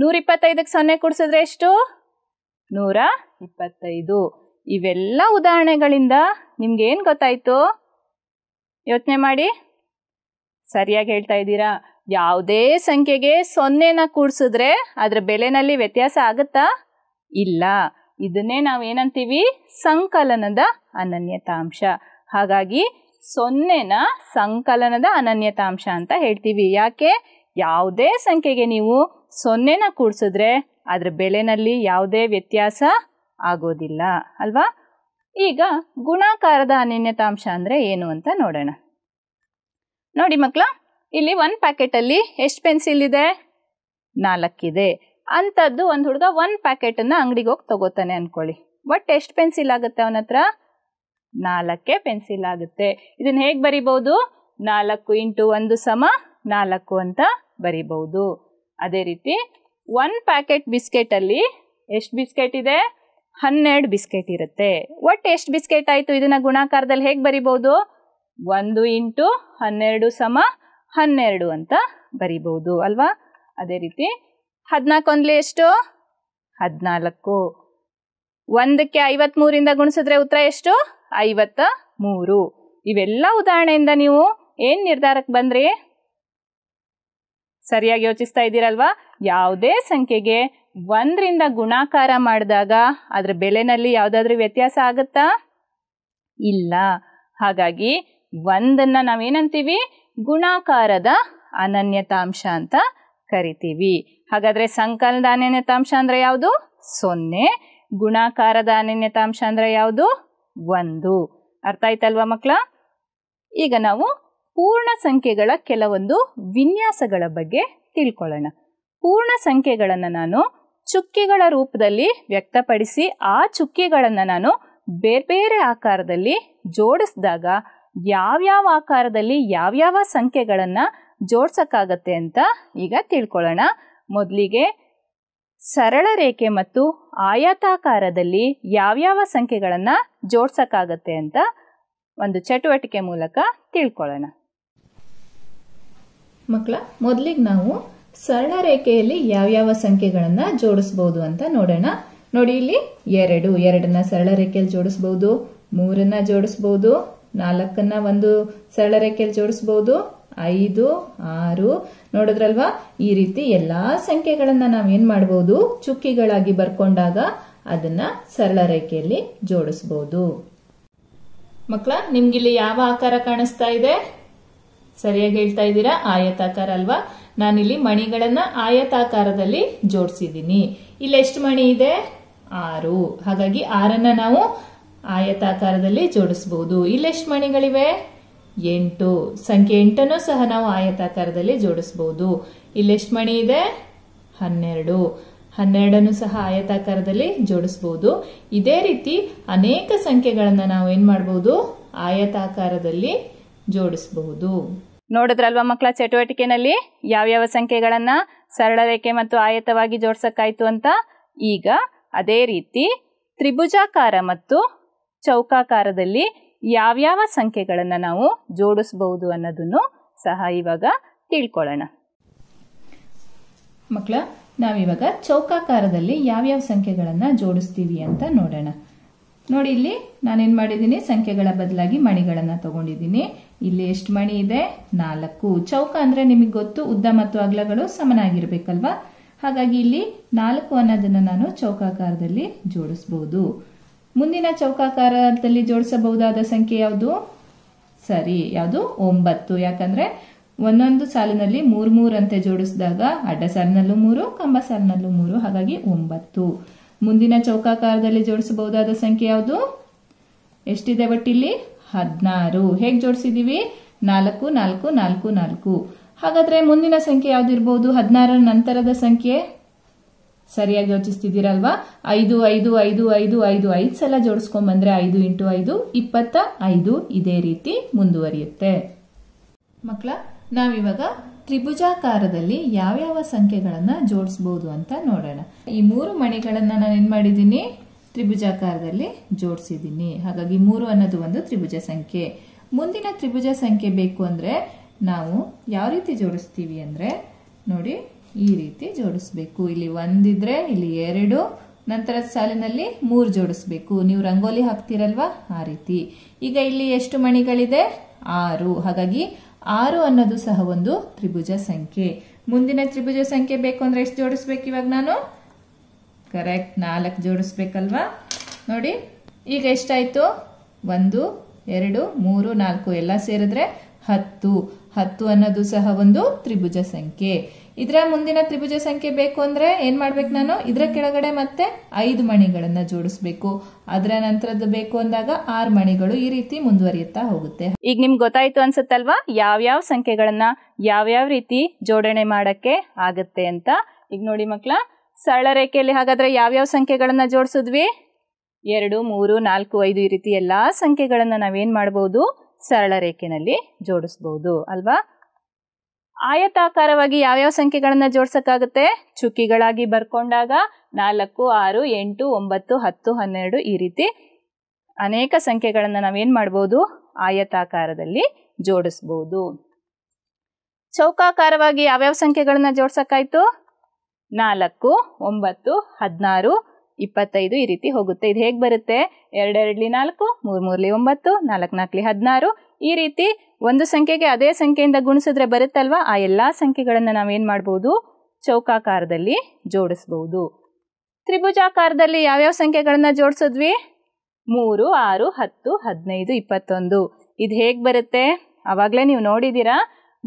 ನೂರಿಪ್ಪತ್ತೈದಕ್ಕೆ ಸೊನ್ನೆ ಕೂಡಿಸಿದ್ರೆ ಎಷ್ಟು ನೂರ ಇಪ್ಪತ್ತೈದು ಇವೆಲ್ಲ ಉದಾಹರಣೆಗಳಿಂದ ನಿಮ್ಗೆ ಏನು ಗೊತ್ತಾಯಿತು ಯೋಚನೆ ಮಾಡಿ ಸರಿಯಾಗಿ ಹೇಳ್ತಾ ಇದ್ದೀರಾ ಯಾವುದೇ ಸಂಖ್ಯೆಗೆ ಸೊನ್ನೆನ ಕೂಡಿಸಿದ್ರೆ ಅದರ ಬೆಲೆನಲ್ಲಿ ವ್ಯತ್ಯಾಸ ಆಗುತ್ತಾ ಇಲ್ಲ ಇದನ್ನೇ ನಾವು ಏನಂತೀವಿ ಸಂಕಲನದ ಅನನ್ಯತಾಂಶ ಹಾಗಾಗಿ ಸೊನ್ನೆನ ಸಂಕಲನದ ಅನನ್ಯತಾಂಶ ಅಂತ ಹೇಳ್ತೀವಿ ಯಾಕೆ ಯಾವುದೇ ಸಂಖ್ಯೆಗೆ ನೀವು ಸೊನ್ನೆನ ಕೂಡಿಸಿದ್ರೆ ಅದರ ಬೆಳೆನಲ್ಲಿ ಯಾವುದೇ ವ್ಯತ್ಯಾಸ ಆಗೋದಿಲ್ಲ ಅಲ್ವಾ ಈಗ ಗುಣಾಕಾರದ ಅನನ್ಯತಾಂಶ ಅಂದರೆ ಏನು ಅಂತ ನೋಡೋಣ ನೋಡಿ ಮಕ್ಕಳ ಇಲ್ಲಿ ಒಂದು ಪ್ಯಾಕೆಟಲ್ಲಿ ಎಷ್ಟು ಪೆನ್ಸಿಲ್ ಇದೆ ನಾಲ್ಕಿದೆ ಅಂಥದ್ದು ಒಂದು ಹುಡುಗ ಒಂದು ಪ್ಯಾಕೆಟನ್ನು ಅಂಗಡಿಗೆ ಹೋಗಿ ತಗೋತಾನೆ ಅಂದ್ಕೊಳ್ಳಿ ಬಟ್ ಎಷ್ಟು ಪೆನ್ಸಿಲ್ ಆಗುತ್ತೆ ಅವನ ಹತ್ರ ನಾಲ್ಕೇ ಪೆನ್ಸಿಲ್ ಆಗುತ್ತೆ ಇದನ್ನು ಹೇಗೆ ಬರಿಬೋದು ನಾಲ್ಕು ಇಂಟು ಒಂದು ಸಮ ನಾಲ್ಕು ಅಂತ ಬರಿಬಹುದು ಅದೇ ರೀತಿ ಒನ್ ಪ್ಯಾಕೆಟ್ ಬಿಸ್ಕೆಟಲ್ಲಿ ಎಷ್ಟು ಬಿಸ್ಕೆಟ್ ಇದೆ ಹನ್ನೆರಡು ಬಿಸ್ಕೆಟ್ ಇರುತ್ತೆ ಒಟ್ಟು ಎಷ್ಟು ಬಿಸ್ಕೆಟ್ ಆಯಿತು ಇದನ್ನು ಗುಣಾಕಾರದಲ್ಲಿ ಹೇಗೆ ಬರಿಬೋದು ಒಂದು ಇಂಟು ಹನ್ನೆರಡು ಸಮ ಹನ್ನೆರಡು ಅಂತ ಬರಿಬೋದು ಅಲ್ವಾ ಅದೇ ರೀತಿ ಹದಿನಾಲ್ಕೊಂದ್ಲಿ ಎಷ್ಟು ಹದಿನಾಲ್ಕು ಒಂದಕ್ಕೆ ಐವತ್ತ್ಮೂರಿಂದ ಗುಣಿಸಿದ್ರೆ ಉತ್ತರ ಎಷ್ಟು ಐವತ್ತ ಮೂರು ಇವೆಲ್ಲ ಉದಾಹರಣೆಯಿಂದ ನೀವು ಏನು ನಿರ್ಧಾರಕ್ಕೆ ಬಂದ್ರಿ ಸರಿಯಾಗಿ ಯೋಚಿಸ್ತಾ ಇದ್ದೀರಲ್ವಾ ಯಾವುದೇ ಸಂಖ್ಯೆಗೆ ಒಂದರಿಂದ ಗುಣಾಕಾರ ಮಾಡಿದಾಗ ಅದರ ಬೆಲೆನಲ್ಲಿ ಯಾವುದಾದ್ರೂ ವ್ಯತ್ಯಾಸ ಆಗುತ್ತಾ ಇಲ್ಲ ಹಾಗಾಗಿ ಒಂದನ್ನು ನಾವೇನಂತೀವಿ ಗುಣಾಕಾರದ ಅನನ್ಯತಾಂಶ ಅಂತ ಕರಿತೀವಿ ಹಾಗಾದರೆ ಸಂಕಲನದ ಅನನ್ಯತಾಂಶ ಅಂದರೆ ಯಾವುದು ಸೊನ್ನೆ ಗುಣಾಕಾರದ ಅನನ್ಯತಾಂಶ ಅಂದರೆ ಯಾವುದು ಒಂದು ಅರ್ಥ ಆಯ್ತಲ್ವಾ ಮಕ್ಕಳ ಈಗ ನಾವು ಪೂರ್ಣ ಸಂಖ್ಯೆಗಳ ಕೆಲವೊಂದು ವಿನ್ಯಾಸಗಳ ಬಗ್ಗೆ ತಿಳ್ಕೊಳ್ಳೋಣ ಪೂರ್ಣ ಸಂಖ್ಯೆಗಳನ್ನು ನಾನು ಚುಕ್ಕೆಗಳ ರೂಪದಲ್ಲಿ ವ್ಯಕ್ತಪಡಿಸಿ ಆ ಚುಕ್ಕೆಗಳನ್ನು ನಾನು ಬೇರೆ ಬೇರೆ ಆಕಾರದಲ್ಲಿ ಜೋಡಿಸಿದಾಗ ಯಾವ್ಯಾವ ಆಕಾರದಲ್ಲಿ ಯಾವ್ಯಾವ ಸಂಖ್ಯೆಗಳನ್ನು ಜೋಡ್ಸೋಕ್ಕಾಗತ್ತೆ ಅಂತ ಈಗ ತಿಳ್ಕೊಳ್ಳೋಣ ಮೊದಲಿಗೆ ಸರಳ ರೇಖೆ ಮತ್ತು ಆಯತಾಕಾರದಲ್ಲಿ ಯಾವ್ಯಾವ ಸಂಖ್ಯೆಗಳನ್ನು ಜೋಡ್ಸೋಕ್ಕಾಗತ್ತೆ ಅಂತ ಒಂದು ಚಟುವಟಿಕೆ ಮೂಲಕ ತಿಳ್ಕೊಳ್ಳೋಣ ಮಕ್ಕಳ ಮೊದಲಿಗೆ ನಾವು ಸರಳ ರೇಖೆಯಲ್ಲಿ ಯಾವ್ಯಾವ ಸಂಖ್ಯೆಗಳನ್ನು ಜೋಡಿಸ್ಬೋದು ಅಂತ ನೋಡೋಣ ನೋಡಿ ಇಲ್ಲಿ ಎರಡು ಎರಡನ್ನ ಸರಳ ರೇಖೆಯಲ್ಲಿ ಜೋಡಿಸ್ಬೋದು ಮೂರನ್ನ ಜೋಡಿಸ್ಬೋದು ನಾಲ್ಕನ್ನ ಒಂದು ಸರಳ ರೇಖೆಯಲ್ಲಿ ಜೋಡಿಸ್ಬೋದು ಐದು ಆರು ನೋಡಿದ್ರಲ್ವಾ ಈ ರೀತಿ ಎಲ್ಲಾ ಸಂಖ್ಯೆಗಳನ್ನ ನಾವೇನ್ ಮಾಡಬಹುದು ಚುಕ್ಕಿಗಳಾಗಿ ಬರ್ಕೊಂಡಾಗ ಅದನ್ನ ಸರಳ ರೇಖೆಯಲ್ಲಿ ಜೋಡಿಸಬಹುದು ಮಕ್ಕಳ ನಿಮ್ಗಿಲ್ಲಿ ಯಾವ ಆಕಾರ ಕಾಣಿಸ್ತಾ ಇದೆ ಸರಿಯಾಗಿ ಹೇಳ್ತಾ ಇದ್ದೀರಾ ಆಯತಾಕಾರ ಅಲ್ವಾ ನಾನಿಲ್ಲಿ ಮಣಿಗಳನ್ನ ಆಯತಾಕಾರದಲ್ಲಿ ಜೋಡಿಸಿದ್ದೀನಿ ಇಲ್ಲಿ ಎಷ್ಟು ಮಣಿ ಇದೆ ಆರು ಹಾಗಾಗಿ ಆರನ್ನ ನಾವು ಆಯತಾಕಾರದಲ್ಲಿ ಜೋಡಿಸಬಹುದು ಎಷ್ಟು ಮಣಿಗಳಿವೆ ಎಂಟು ಸಂಖ್ಯೆ ಎಂಟನ್ನು ಸಹ ನಾವು ಆಯತಾಕಾರದಲ್ಲಿ ಜೋಡಿಸಬಹುದು ಎಷ್ಟು ಮಣಿ ಇದೆ ಹನ್ನೆರಡು ಹನ್ನೆರಡನ್ನು ಸಹ ಆಯತಾಕಾರದಲ್ಲಿ ಜೋಡಿಸಬಹುದು ಇದೇ ರೀತಿ ಅನೇಕ ಸಂಖ್ಯೆಗಳನ್ನು ನಾವು ಏನ್ ಮಾಡಬಹುದು ಆಯತಾಕಾರದಲ್ಲಿ ಜೋಡಿಸಬಹುದು ನೋಡಿದ್ರಲ್ವ ಮಕ್ಕಳ ಚಟುವಟಿಕೆನಲ್ಲಿ ಯಾವ್ಯಾವ ಸಂಖ್ಯೆಗಳನ್ನು ಸರಳ ರೇಖೆ ಮತ್ತು ಆಯತವಾಗಿ ಜೋಡ್ಸಕ್ಕಾಯ್ತು ಅಂತ ಈಗ ಅದೇ ರೀತಿ ತ್ರಿಭುಜಾಕಾರ ಮತ್ತು ಚೌಕಾಕಾರದಲ್ಲಿ ಯಾವ್ಯಾವ ಸಂಖ್ಯೆಗಳನ್ನು ನಾವು ಜೋಡಿಸಬಹುದು ಅನ್ನೋದನ್ನು ಸಹ ಇವಾಗ ತಿಳ್ಕೊಳ್ಳೋಣ ಮಕ್ಕಳ ನಾವಿವಾಗ ಚೌಕಾಕಾರದಲ್ಲಿ ಯಾವ್ಯಾವ ಸಂಖ್ಯೆಗಳನ್ನು ಜೋಡಿಸ್ತೀವಿ ಅಂತ ನೋಡೋಣ ನೋಡಿ ಇಲ್ಲಿ ನಾನೇನು ಮಾಡಿದ್ದೀನಿ ಸಂಖ್ಯೆಗಳ ಬದಲಾಗಿ ಮಣಿಗಳನ್ನು ತಗೊಂಡಿದ್ದೀನಿ ಇಲ್ಲಿ ಎಷ್ಟು ಮಣಿ ಇದೆ ನಾಲ್ಕು ಚೌಕ ಅಂದ್ರೆ ನಿಮಗೆ ಗೊತ್ತು ಉದ್ದ ಮತ್ತು ಅಗ್ಲಗಳು ಸಮನಾಗಿರ್ಬೇಕಲ್ವಾ ಹಾಗಾಗಿ ಇಲ್ಲಿ ನಾಲ್ಕು ಅನ್ನೋದನ್ನ ನಾನು ಚೌಕಾಕಾರದಲ್ಲಿ ಜೋಡಿಸಬಹುದು ಮುಂದಿನ ಚೌಕಾಕಾರದಲ್ಲಿ ಜೋಡಿಸಬಹುದಾದ ಸಂಖ್ಯೆ ಯಾವುದು ಸರಿ ಯಾವುದು ಒಂಬತ್ತು ಯಾಕಂದ್ರೆ ಒಂದೊಂದು ಸಾಲಿನಲ್ಲಿ ಮೂರ್ ಮೂರಂತೆ ಜೋಡಿಸಿದಾಗ ಅಡ್ಡ ಸಾಲಿನಲ್ಲೂ ಮೂರು ಕಂಬ ಸಾಲಿನಲ್ಲೂ ಮೂರು ಹಾಗಾಗಿ ಒಂಬತ್ತು ಮುಂದಿನ ಚೌಕಾಕಾರದಲ್ಲಿ ಜೋಡಿಸಬಹುದಾದ ಸಂಖ್ಯೆ ಯಾವುದು ಎಷ್ಟಿದೆ ಬಟ್ ಇಲ್ಲಿ ಹದಿನಾರು ಹೇಗೆ ಜೋಡಿಸಿದ್ದೀವಿ ನಾಲ್ಕು ನಾಲ್ಕು ನಾಲ್ಕು ನಾಲ್ಕು ಹಾಗಾದರೆ ಮುಂದಿನ ಸಂಖ್ಯೆ ಯಾವುದಿರ್ಬೋದು ಹದಿನಾರರ ನಂತರದ ಸಂಖ್ಯೆ ಸರಿಯಾಗಿ ಯೋಚಿಸ್ತಿದ್ದೀರಲ್ವಾ ಐದು ಐದು ಐದು ಐದು ಐದು ಐದು ಸಲ ಜೋಡಿಸ್ಕೊಂಡ್ಬಂದ್ರೆ ಐದು ಇಂಟು ಐದು ಇಪ್ಪತ್ತ ಐದು ಇದೇ ರೀತಿ ಮುಂದುವರಿಯುತ್ತೆ ಮಕ್ಕಳ ನಾವಿವಾಗ ತ್ರಿಭುಜಾಕಾರದಲ್ಲಿ ಯಾವ್ಯಾವ ಸಂಖ್ಯೆಗಳನ್ನು ಜೋಡಿಸ್ಬೋದು ಅಂತ ನೋಡೋಣ ಈ ಮೂರು ಮಣಿಗಳನ್ನು ನಾನು ಏನು ಮಾಡಿದ್ದೀನಿ ತ್ರಿಭುಜಾಕಾರದಲ್ಲಿ ಜೋಡಿಸಿದ್ದೀನಿ ಹಾಗಾಗಿ ಮೂರು ಅನ್ನೋದು ಒಂದು ತ್ರಿಭುಜ ಸಂಖ್ಯೆ ಮುಂದಿನ ತ್ರಿಭುಜ ಸಂಖ್ಯೆ ಬೇಕು ಅಂದರೆ ನಾವು ಯಾವ ರೀತಿ ಜೋಡಿಸ್ತೀವಿ ಅಂದರೆ ನೋಡಿ ಈ ರೀತಿ ಜೋಡಿಸ್ಬೇಕು ಇಲ್ಲಿ ಒಂದಿದ್ರೆ ಇಲ್ಲಿ ಎರಡು ನಂತರ ಸಾಲಿನಲ್ಲಿ ಮೂರು ಜೋಡಿಸ್ಬೇಕು ನೀವು ರಂಗೋಲಿ ಹಾಕ್ತಿರಲ್ವಾ ಆ ರೀತಿ ಈಗ ಇಲ್ಲಿ ಎಷ್ಟು ಮಣಿಗಳಿದೆ ಆರು ಹಾಗಾಗಿ ಆರು ಅನ್ನೋದು ಸಹ ಒಂದು ತ್ರಿಭುಜ ಸಂಖ್ಯೆ ಮುಂದಿನ ತ್ರಿಭುಜ ಸಂಖ್ಯೆ ಬೇಕು ಅಂದ್ರೆ ಎಷ್ಟು ಜೋಡಿಸ್ಬೇಕು ಇವಾಗ ನಾನು ಕರೆಕ್ಟ್ ನಾಲ್ಕು ಜೋಡಿಸ್ಬೇಕಲ್ವಾ ನೋಡಿ ಈಗ ಎಷ್ಟಾಯಿತು ಒಂದು ಎರಡು ಮೂರು ನಾಲ್ಕು ಎಲ್ಲ ಸೇರಿದ್ರೆ ಹತ್ತು ಹತ್ತು ಅನ್ನೋದು ಸಹ ಒಂದು ತ್ರಿಭುಜ ಸಂಖ್ಯೆ ಇದರ ಮುಂದಿನ ತ್ರಿಭುಜ ಸಂಖ್ಯೆ ಬೇಕು ಅಂದ್ರೆ ಏನ್ ಮಾಡ್ಬೇಕು ನಾನು ಇದರ ಕೆಳಗಡೆ ಮತ್ತೆ ಐದು ಮಣಿಗಳನ್ನ ಜೋಡಿಸ್ಬೇಕು ಅದರ ನಂತರದ್ದು ಬೇಕು ಅಂದಾಗ ಆರು ಮಣಿಗಳು ಈ ರೀತಿ ಮುಂದುವರಿಯುತ್ತಾ ಹೋಗುತ್ತೆ ಈಗ ನಿಮ್ಗೆ ಗೊತ್ತಾಯ್ತು ಅನ್ಸುತ್ತಲ್ವಾ ಯಾವ್ಯಾವ ಸಂಖ್ಯೆಗಳನ್ನ ಯಾವ್ಯಾವ ರೀತಿ ಜೋಡಣೆ ಮಾಡಕ್ಕೆ ಆಗುತ್ತೆ ಅಂತ ಈಗ ನೋಡಿ ಮಕ್ಳ ಸರಳ ರೇಖೆಯಲ್ಲಿ ಹಾಗಾದ್ರೆ ಯಾವ್ಯಾವ ಸಂಖ್ಯೆಗಳನ್ನು ಜೋಡಿಸಿದ್ವಿ ಎರಡು ಮೂರು ನಾಲ್ಕು ಐದು ಈ ರೀತಿ ಎಲ್ಲಾ ಸಂಖ್ಯೆಗಳನ್ನು ನಾವೇನ್ ಮಾಡಬಹುದು ಸರಳ ರೇಖೆನಲ್ಲಿ ಜೋಡಿಸ್ಬಹುದು ಅಲ್ವಾ ಆಯತಾಕಾರವಾಗಿ ಯಾವ್ಯಾವ ಸಂಖ್ಯೆಗಳನ್ನು ಜೋಡ್ಸೋಕ್ಕಾಗುತ್ತೆ ಚುಕ್ಕಿಗಳಾಗಿ ಬರ್ಕೊಂಡಾಗ ನಾಲ್ಕು ಆರು ಎಂಟು ಒಂಬತ್ತು ಹತ್ತು ಹನ್ನೆರಡು ಈ ರೀತಿ ಅನೇಕ ಸಂಖ್ಯೆಗಳನ್ನು ನಾವೇನ್ ಮಾಡ್ಬೋದು ಆಯತಾಕಾರದಲ್ಲಿ ಜೋಡಿಸ್ಬೋದು ಚೌಕಾಕಾರವಾಗಿ ಯಾವ್ಯಾವ ಸಂಖ್ಯೆಗಳನ್ನು ಜೋಡಿಸಕ್ಕಾಯ್ತು ನಾಲ್ಕು ಒಂಬತ್ತು ಹದಿನಾರು ಇಪ್ಪತ್ತೈದು ಈ ರೀತಿ ಹೋಗುತ್ತೆ ಇದು ಹೇಗೆ ಬರುತ್ತೆ ಎರಡೆರಡ್ಲಿ ನಾಲ್ಕು ಮೂರು ಮೂರಲಿ ಒಂಬತ್ತು ನಾಲ್ಕು ನಾಲ್ಕಲಿ ಹದಿನಾರು ಈ ರೀತಿ ಒಂದು ಸಂಖ್ಯೆಗೆ ಅದೇ ಸಂಖ್ಯೆಯಿಂದ ಗುಣಿಸಿದ್ರೆ ಬರುತ್ತಲ್ವಾ ಆ ಎಲ್ಲ ಸಂಖ್ಯೆಗಳನ್ನು ನಾವೇನು ಮಾಡ್ಬೋದು ಚೌಕಾಕಾರದಲ್ಲಿ ಜೋಡಿಸ್ಬೋದು ತ್ರಿಭುಜಾಕಾರದಲ್ಲಿ ಯಾವ್ಯಾವ ಸಂಖ್ಯೆಗಳನ್ನು ಜೋಡಿಸಿದ್ವಿ ಮೂರು ಆರು ಹತ್ತು ಹದಿನೈದು ಇಪ್ಪತ್ತೊಂದು ಇದು ಹೇಗೆ ಬರುತ್ತೆ ಆವಾಗಲೇ ನೀವು ನೋಡಿದ್ದೀರಾ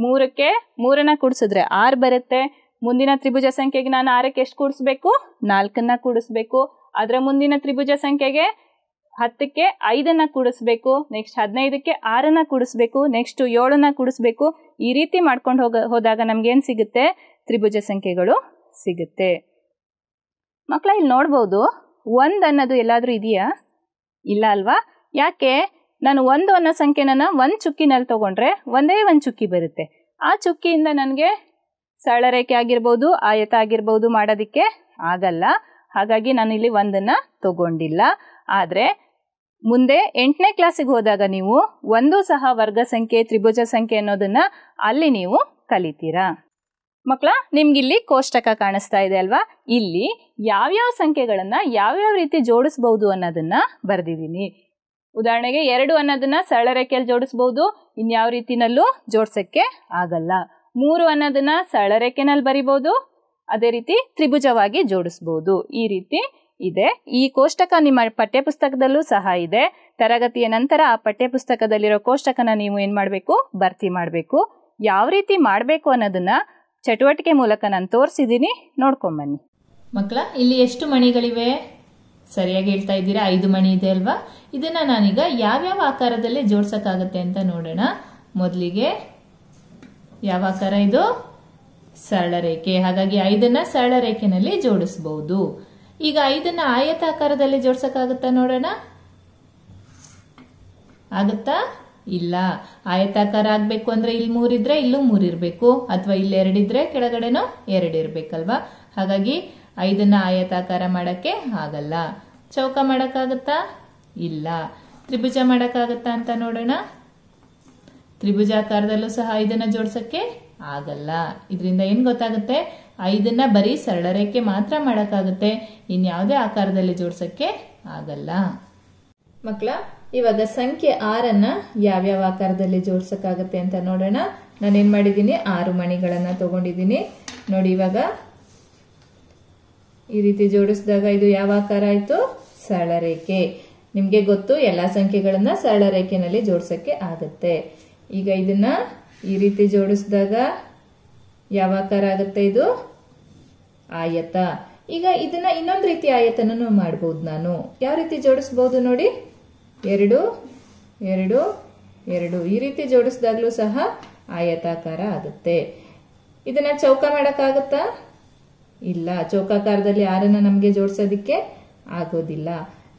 ಮೂರಕ್ಕೆ ಮೂರನ್ನು ಕೂಡಿಸಿದ್ರೆ ಆರು ಬರುತ್ತೆ ಮುಂದಿನ ತ್ರಿಭುಜ ಸಂಖ್ಯೆಗೆ ನಾನು ಆರಕ್ಕೆ ಎಷ್ಟು ಕೂಡಿಸ್ಬೇಕು ನಾಲ್ಕನ್ನ ಕೂಡಿಸ್ಬೇಕು ಅದರ ಮುಂದಿನ ತ್ರಿಭುಜ ಸಂಖ್ಯೆಗೆ ಹತ್ತಕ್ಕೆ ಐದನ್ನ ಕೂಡಿಸ್ಬೇಕು ನೆಕ್ಸ್ಟ್ ಹದಿನೈದಕ್ಕೆ ಆರನ್ನ ಕೂಡಿಸ್ಬೇಕು ನೆಕ್ಸ್ಟ್ ಏಳನ್ನ ಕೂಡಿಸ್ಬೇಕು ಈ ರೀತಿ ಮಾಡ್ಕೊಂಡು ಹೋಗ ಹೋದಾಗ ಏನ್ ಸಿಗುತ್ತೆ ತ್ರಿಭುಜ ಸಂಖ್ಯೆಗಳು ಸಿಗುತ್ತೆ ಮಕ್ಕಳ ಇಲ್ಲಿ ನೋಡ್ಬೋದು ಒಂದು ಅನ್ನೋದು ಎಲ್ಲಾದರೂ ಇದೆಯಾ ಇಲ್ಲ ಅಲ್ವಾ ಯಾಕೆ ನಾನು ಒಂದು ಅನ್ನೋ ಸಂಖ್ಯೆನ ಒಂದು ಚುಕ್ಕಿನಲ್ಲಿ ತಗೊಂಡ್ರೆ ಒಂದೇ ಒಂದು ಚುಕ್ಕಿ ಬರುತ್ತೆ ಆ ಚುಕ್ಕಿಯಿಂದ ನನಗೆ ಸರಳ ರೇಖೆ ಆಗಿರ್ಬೋದು ಆಯತ ಆಗಿರ್ಬೋದು ಮಾಡೋದಕ್ಕೆ ಆಗಲ್ಲ ಹಾಗಾಗಿ ನಾನು ಇಲ್ಲಿ ಒಂದನ್ನು ತಗೊಂಡಿಲ್ಲ ಆದರೆ ಮುಂದೆ ಎಂಟನೇ ಕ್ಲಾಸಿಗೆ ಹೋದಾಗ ನೀವು ಒಂದು ಸಹ ವರ್ಗ ಸಂಖ್ಯೆ ತ್ರಿಭುಜ ಸಂಖ್ಯೆ ಅನ್ನೋದನ್ನು ಅಲ್ಲಿ ನೀವು ಕಲಿತೀರಾ ಮಕ್ಕಳ ನಿಮ್ಗಿಲ್ಲಿ ಕೋಷ್ಟಕ ಕಾಣಿಸ್ತಾ ಇದೆ ಅಲ್ವಾ ಇಲ್ಲಿ ಯಾವ್ಯಾವ ಸಂಖ್ಯೆಗಳನ್ನ ಯಾವ್ಯಾವ ರೀತಿ ಜೋಡಿಸ್ಬಹುದು ಅನ್ನೋದನ್ನ ಬರೆದಿದ್ದೀನಿ ಉದಾಹರಣೆಗೆ ಎರಡು ಅನ್ನೋದನ್ನ ಸರಳ ರೇಖೆಯಲ್ಲಿ ಜೋಡಿಸ್ಬಹುದು ಇನ್ಯಾವ ರೀತಿನಲ್ಲೂ ಜೋಡ್ಸಕ್ಕೆ ಆಗಲ್ಲ ಮೂರು ಅನ್ನೋದನ್ನ ರೇಖೆನಲ್ಲಿ ಬರಿಬೋದು ಅದೇ ರೀತಿ ತ್ರಿಭುಜವಾಗಿ ಜೋಡಿಸ್ಬೋದು ಈ ರೀತಿ ಇದೆ ಈ ಕೋಷ್ಟಕ ನಿಮ್ಮ ಪಠ್ಯಪುಸ್ತಕದಲ್ಲೂ ಸಹ ಇದೆ ತರಗತಿಯ ನಂತರ ಆ ಪಠ್ಯಪುಸ್ತಕದಲ್ಲಿರೋ ಕೋಷ್ಟಕನ ನೀವು ಏನು ಮಾಡಬೇಕು ಭರ್ತಿ ಮಾಡಬೇಕು ಯಾವ ರೀತಿ ಮಾಡಬೇಕು ಅನ್ನೋದನ್ನ ಚಟುವಟಿಕೆ ಮೂಲಕ ನಾನು ತೋರಿಸಿದೀನಿ ನೋಡ್ಕೊಂಬನ್ನಿ ಮಕ್ಕಳ ಇಲ್ಲಿ ಎಷ್ಟು ಮಣಿಗಳಿವೆ ಸರಿಯಾಗಿ ಹೇಳ್ತಾ ಇದ್ದೀರಾ ಐದು ಮಣಿ ಇದೆ ಅಲ್ವಾ ಇದನ್ನ ನಾನೀಗ ಯಾವ್ಯಾವ ಆಕಾರದಲ್ಲಿ ಜೋಡ್ಸಕ್ಕಾಗತ್ತೆ ಅಂತ ನೋಡೋಣ ಮೊದಲಿಗೆ ಯಾವ ಆಕಾರ ಇದು ಸರಳ ರೇಖೆ ಹಾಗಾಗಿ ಐದನ್ನ ಸರಳ ರೇಖೆನಲ್ಲಿ ಜೋಡಿಸಬಹುದು ಈಗ ಐದನ್ನ ಆಯತಾಕಾರದಲ್ಲಿ ಜೋಡ್ಸಕ್ಕಾಗತ್ತಾ ನೋಡೋಣ ಆಗುತ್ತಾ ಇಲ್ಲ ಆಯತಾಕಾರ ಆಗ್ಬೇಕು ಅಂದ್ರೆ ಇಲ್ಲಿ ಮೂರಿದ್ರೆ ಇಲ್ಲೂ ಮೂರಿರ್ಬೇಕು ಅಥವಾ ಇಲ್ಲಿ ಎರಡಿದ್ರೆ ಕೆಳಗಡೆನೂ ಎರಡಿರ್ಬೇಕಲ್ವಾ ಹಾಗಾಗಿ ಐದನ್ನ ಆಯತಾಕಾರ ಮಾಡಕ್ಕೆ ಆಗಲ್ಲ ಚೌಕ ಮಾಡಕ್ಕಾಗತ್ತಾ ಇಲ್ಲ ತ್ರಿಭುಜ ಮಾಡಕ್ಕಾಗತ್ತಾ ಅಂತ ನೋಡೋಣ ತ್ರಿಭುಜಾಕಾರದಲ್ಲೂ ಸಹ ಐದನ್ನ ಜೋಡ್ಸಕ್ಕೆ ಆಗಲ್ಲ ಇದರಿಂದ ಏನು ಗೊತ್ತಾಗುತ್ತೆ ಐದನ್ನ ಬರೀ ಸರಳ ರೇಖೆ ಮಾತ್ರ ಮಾಡೋಕ್ಕಾಗುತ್ತೆ ಇನ್ಯಾವುದೇ ಆಕಾರದಲ್ಲಿ ಜೋಡ್ಸಕ್ಕೆ ಆಗಲ್ಲ ಮಕ್ಕಳ ಇವಾಗ ಸಂಖ್ಯೆ ಆರನ್ನ ಯಾವ್ಯಾವ ಆಕಾರದಲ್ಲಿ ಜೋಡ್ಸಕ್ಕಾಗತ್ತೆ ಅಂತ ನೋಡೋಣ ನಾನೇನು ಮಾಡಿದ್ದೀನಿ ಆರು ಮಣಿಗಳನ್ನ ತಗೊಂಡಿದ್ದೀನಿ ನೋಡಿ ಇವಾಗ ಈ ರೀತಿ ಜೋಡಿಸಿದಾಗ ಇದು ಯಾವ ಆಕಾರ ಆಯ್ತು ಸರಳ ರೇಖೆ ನಿಮಗೆ ಗೊತ್ತು ಎಲ್ಲಾ ಸಂಖ್ಯೆಗಳನ್ನು ಸರಳ ರೇಖೆನಲ್ಲಿ ಜೋಡ್ಸಕ್ಕೆ ಆಗುತ್ತೆ ಈಗ ಇದನ್ನ ಈ ರೀತಿ ಜೋಡಿಸಿದಾಗ ಯಾವಾಕಾರ ಆಗುತ್ತೆ ಇದು ಆಯತ ಈಗ ಇದನ್ನ ಇನ್ನೊಂದು ರೀತಿ ಆಯತನೂ ಮಾಡಬಹುದು ನಾನು ಯಾವ ರೀತಿ ಜೋಡಿಸ್ಬೋದು ನೋಡಿ ಎರಡು ಎರಡು ಎರಡು ಈ ರೀತಿ ಜೋಡಿಸಿದಾಗ್ಲೂ ಸಹ ಆಯತಾಕಾರ ಆಗುತ್ತೆ ಇದನ್ನ ಚೌಕ ಮಾಡೋಕ್ಕಾಗತ್ತಾ ಇಲ್ಲ ಚೌಕಾಕಾರದಲ್ಲಿ ಆರನ್ನ ನಮಗೆ ಜೋಡಿಸೋದಿಕ್ಕೆ ಆಗೋದಿಲ್ಲ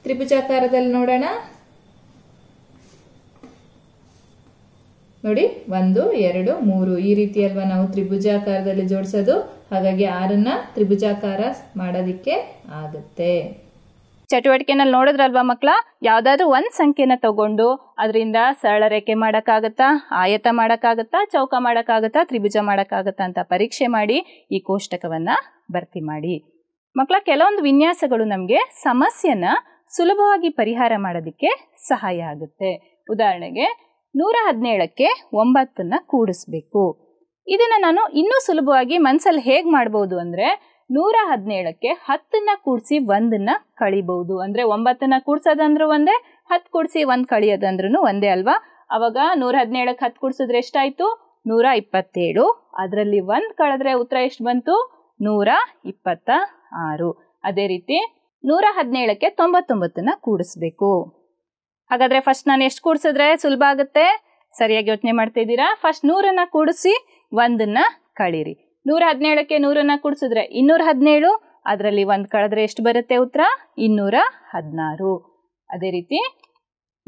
ತ್ರಿಭುಜಾಕಾರದಲ್ಲಿ ನೋಡೋಣ ನೋಡಿ ಒಂದು ಎರಡು ಮೂರು ಈ ರೀತಿ ಅಲ್ವಾ ನಾವು ತ್ರಿಭುಜಾಕಾರದಲ್ಲಿ ಜೋಡಿಸೋದು ಹಾಗಾಗಿ ಆರನ್ನ ತ್ರಿಭುಜಾಕಾರ ಮಾಡೋದಿಕ್ಕೆ ಆಗುತ್ತೆ ಚಟುವಟಿಕೆನಲ್ಲಿ ನೋಡಿದ್ರಲ್ವಾ ಮಕ್ಕಳ ಯಾವ್ದಾದ್ರು ಒಂದ್ ಸಂಖ್ಯೆನ ತಗೊಂಡು ಅದರಿಂದ ಸರಳ ರೇಖೆ ಮಾಡಕ್ಕಾಗತ್ತಾ ಆಯತ ಮಾಡಕ್ಕಾಗತ್ತಾ ಚೌಕ ಮಾಡಕ್ಕಾಗತ್ತಾ ತ್ರಿಭುಜ ಮಾಡಕ್ಕಾಗತ್ತಾ ಅಂತ ಪರೀಕ್ಷೆ ಮಾಡಿ ಈ ಕೋಷ್ಟಕವನ್ನ ಭರ್ತಿ ಮಾಡಿ ಮಕ್ಕಳ ಕೆಲವೊಂದು ವಿನ್ಯಾಸಗಳು ನಮಗೆ ಸಮಸ್ಯೆನ ಸುಲಭವಾಗಿ ಪರಿಹಾರ ಮಾಡೋದಿಕ್ಕೆ ಸಹಾಯ ಆಗುತ್ತೆ ಉದಾಹರಣೆಗೆ ನೂರ ಹದಿನೇಳಕ್ಕೆ ಒಂಬತ್ತನ್ನು ಕೂಡಿಸ್ಬೇಕು ಇದನ್ನು ನಾನು ಇನ್ನೂ ಸುಲಭವಾಗಿ ಮನಸ್ಸಲ್ಲಿ ಹೇಗೆ ಮಾಡ್ಬೋದು ಅಂದರೆ ನೂರ ಹದಿನೇಳಕ್ಕೆ ಹತ್ತನ್ನ ಕೂಡಿಸಿ ಒಂದನ್ನ ಕಳಿಬಹುದು ಅಂದರೆ ಒಂಬತ್ತನ್ನ ಕೂಡ್ಸೋದಂದ್ರೂ ಒಂದೇ ಹತ್ತು ಕೂಡಿಸಿ ಒಂದು ಕಳಿಯೋದಂದ್ರೂ ಒಂದೇ ಅಲ್ವಾ ಅವಾಗ ನೂರ ಹದಿನೇಳಕ್ಕೆ ಹತ್ತು ಕೂಡಿಸಿದ್ರೆ ಎಷ್ಟಾಯಿತು ನೂರ ಇಪ್ಪತ್ತೇಳು ಅದರಲ್ಲಿ ಒಂದು ಕಳೆದ್ರೆ ಉತ್ತರ ಎಷ್ಟು ಬಂತು ನೂರ ಇಪ್ಪತ್ತ ಆರು ಅದೇ ರೀತಿ ನೂರ ಹದಿನೇಳಕ್ಕೆ ತೊಂಬತ್ತೊಂಬತ್ತನ್ನ ಕೂಡಿಸ್ಬೇಕು ಹಾಗಾದ್ರೆ ಫಸ್ಟ್ ನಾನು ಎಷ್ಟು ಕೂಡಿಸಿದ್ರೆ ಸುಲಭ ಆಗುತ್ತೆ ಸರಿಯಾಗಿ ಯೋಚನೆ ಮಾಡ್ತಾ ಇದ್ದೀರಾ ಫಸ್ಟ್ ನೂರನ್ನ ಕೂಡಿಸಿ ಒಂದನ್ನ ಕಳೀರಿ ನೂರ ಹದಿನೇಳಕ್ಕೆ ನೂರನ್ನ ಕೂಡಿಸಿದ್ರೆ ಇನ್ನೂರ ಹದಿನೇಳು ಅದರಲ್ಲಿ ಒಂದು ಕಳೆದ್ರೆ ಎಷ್ಟು ಬರುತ್ತೆ ಉತ್ತರ ಇನ್ನೂರ ಹದಿನಾರು ಅದೇ ರೀತಿ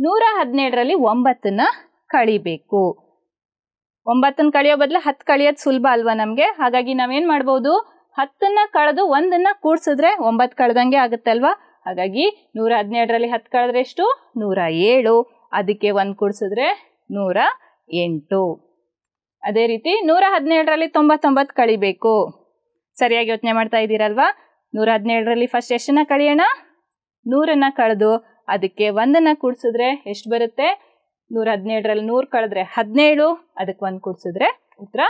ನೂರ ಹದಿನೇಳರಲ್ಲಿ ಒಂಬತ್ತನ್ನ ಕಳಿಬೇಕು ಒಂಬತ್ತನ್ನ ಕಳಿಯೋ ಬದಲು ಹತ್ತು ಕಳಿಯೋದು ಸುಲಭ ಅಲ್ವಾ ನಮಗೆ ಹಾಗಾಗಿ ನಾವೇನು ಮಾಡ್ಬೋದು ಹತ್ತನ್ನ ಕಳೆದು ಒಂದನ್ನ ಕೂಡಿಸಿದ್ರೆ ಒಂಬತ್ತು ಕಳೆದಂಗೆ ಆಗುತ್ತಲ್ವಾ ಹಾಗಾಗಿ ನೂರ ಹದಿನೇಳರಲ್ಲಿ ಹತ್ತು ಕಳೆದ್ರೆ ಎಷ್ಟು ನೂರ ಏಳು ಅದಕ್ಕೆ ಒಂದು ಕೂಡಿಸಿದ್ರೆ ನೂರ ಎಂಟು ಅದೇ ರೀತಿ ನೂರ ಹದಿನೇಳರಲ್ಲಿ ತೊಂಬತ್ತೊಂಬತ್ತು ಕಳಿಬೇಕು ಸರಿಯಾಗಿ ಯೋಚನೆ ಮಾಡ್ತಾ ಇದ್ದೀರಲ್ವಾ ನೂರ ಹದಿನೇಳರಲ್ಲಿ ಫಸ್ಟ್ ಎಷ್ಟನ್ನ ಕಳಿಯೋಣ ನೂರನ್ನ ಕಳೆದು ಅದಕ್ಕೆ ಒಂದನ್ನು ಕೂಡಿಸಿದ್ರೆ ಎಷ್ಟು ಬರುತ್ತೆ ನೂರ ಹದಿನೇಳರಲ್ಲಿ ನೂರು ಕಳೆದ್ರೆ ಹದಿನೇಳು ಅದಕ್ಕೆ ಒಂದು ಕೂಡಿಸಿದ್ರೆ ಉತ್ತರ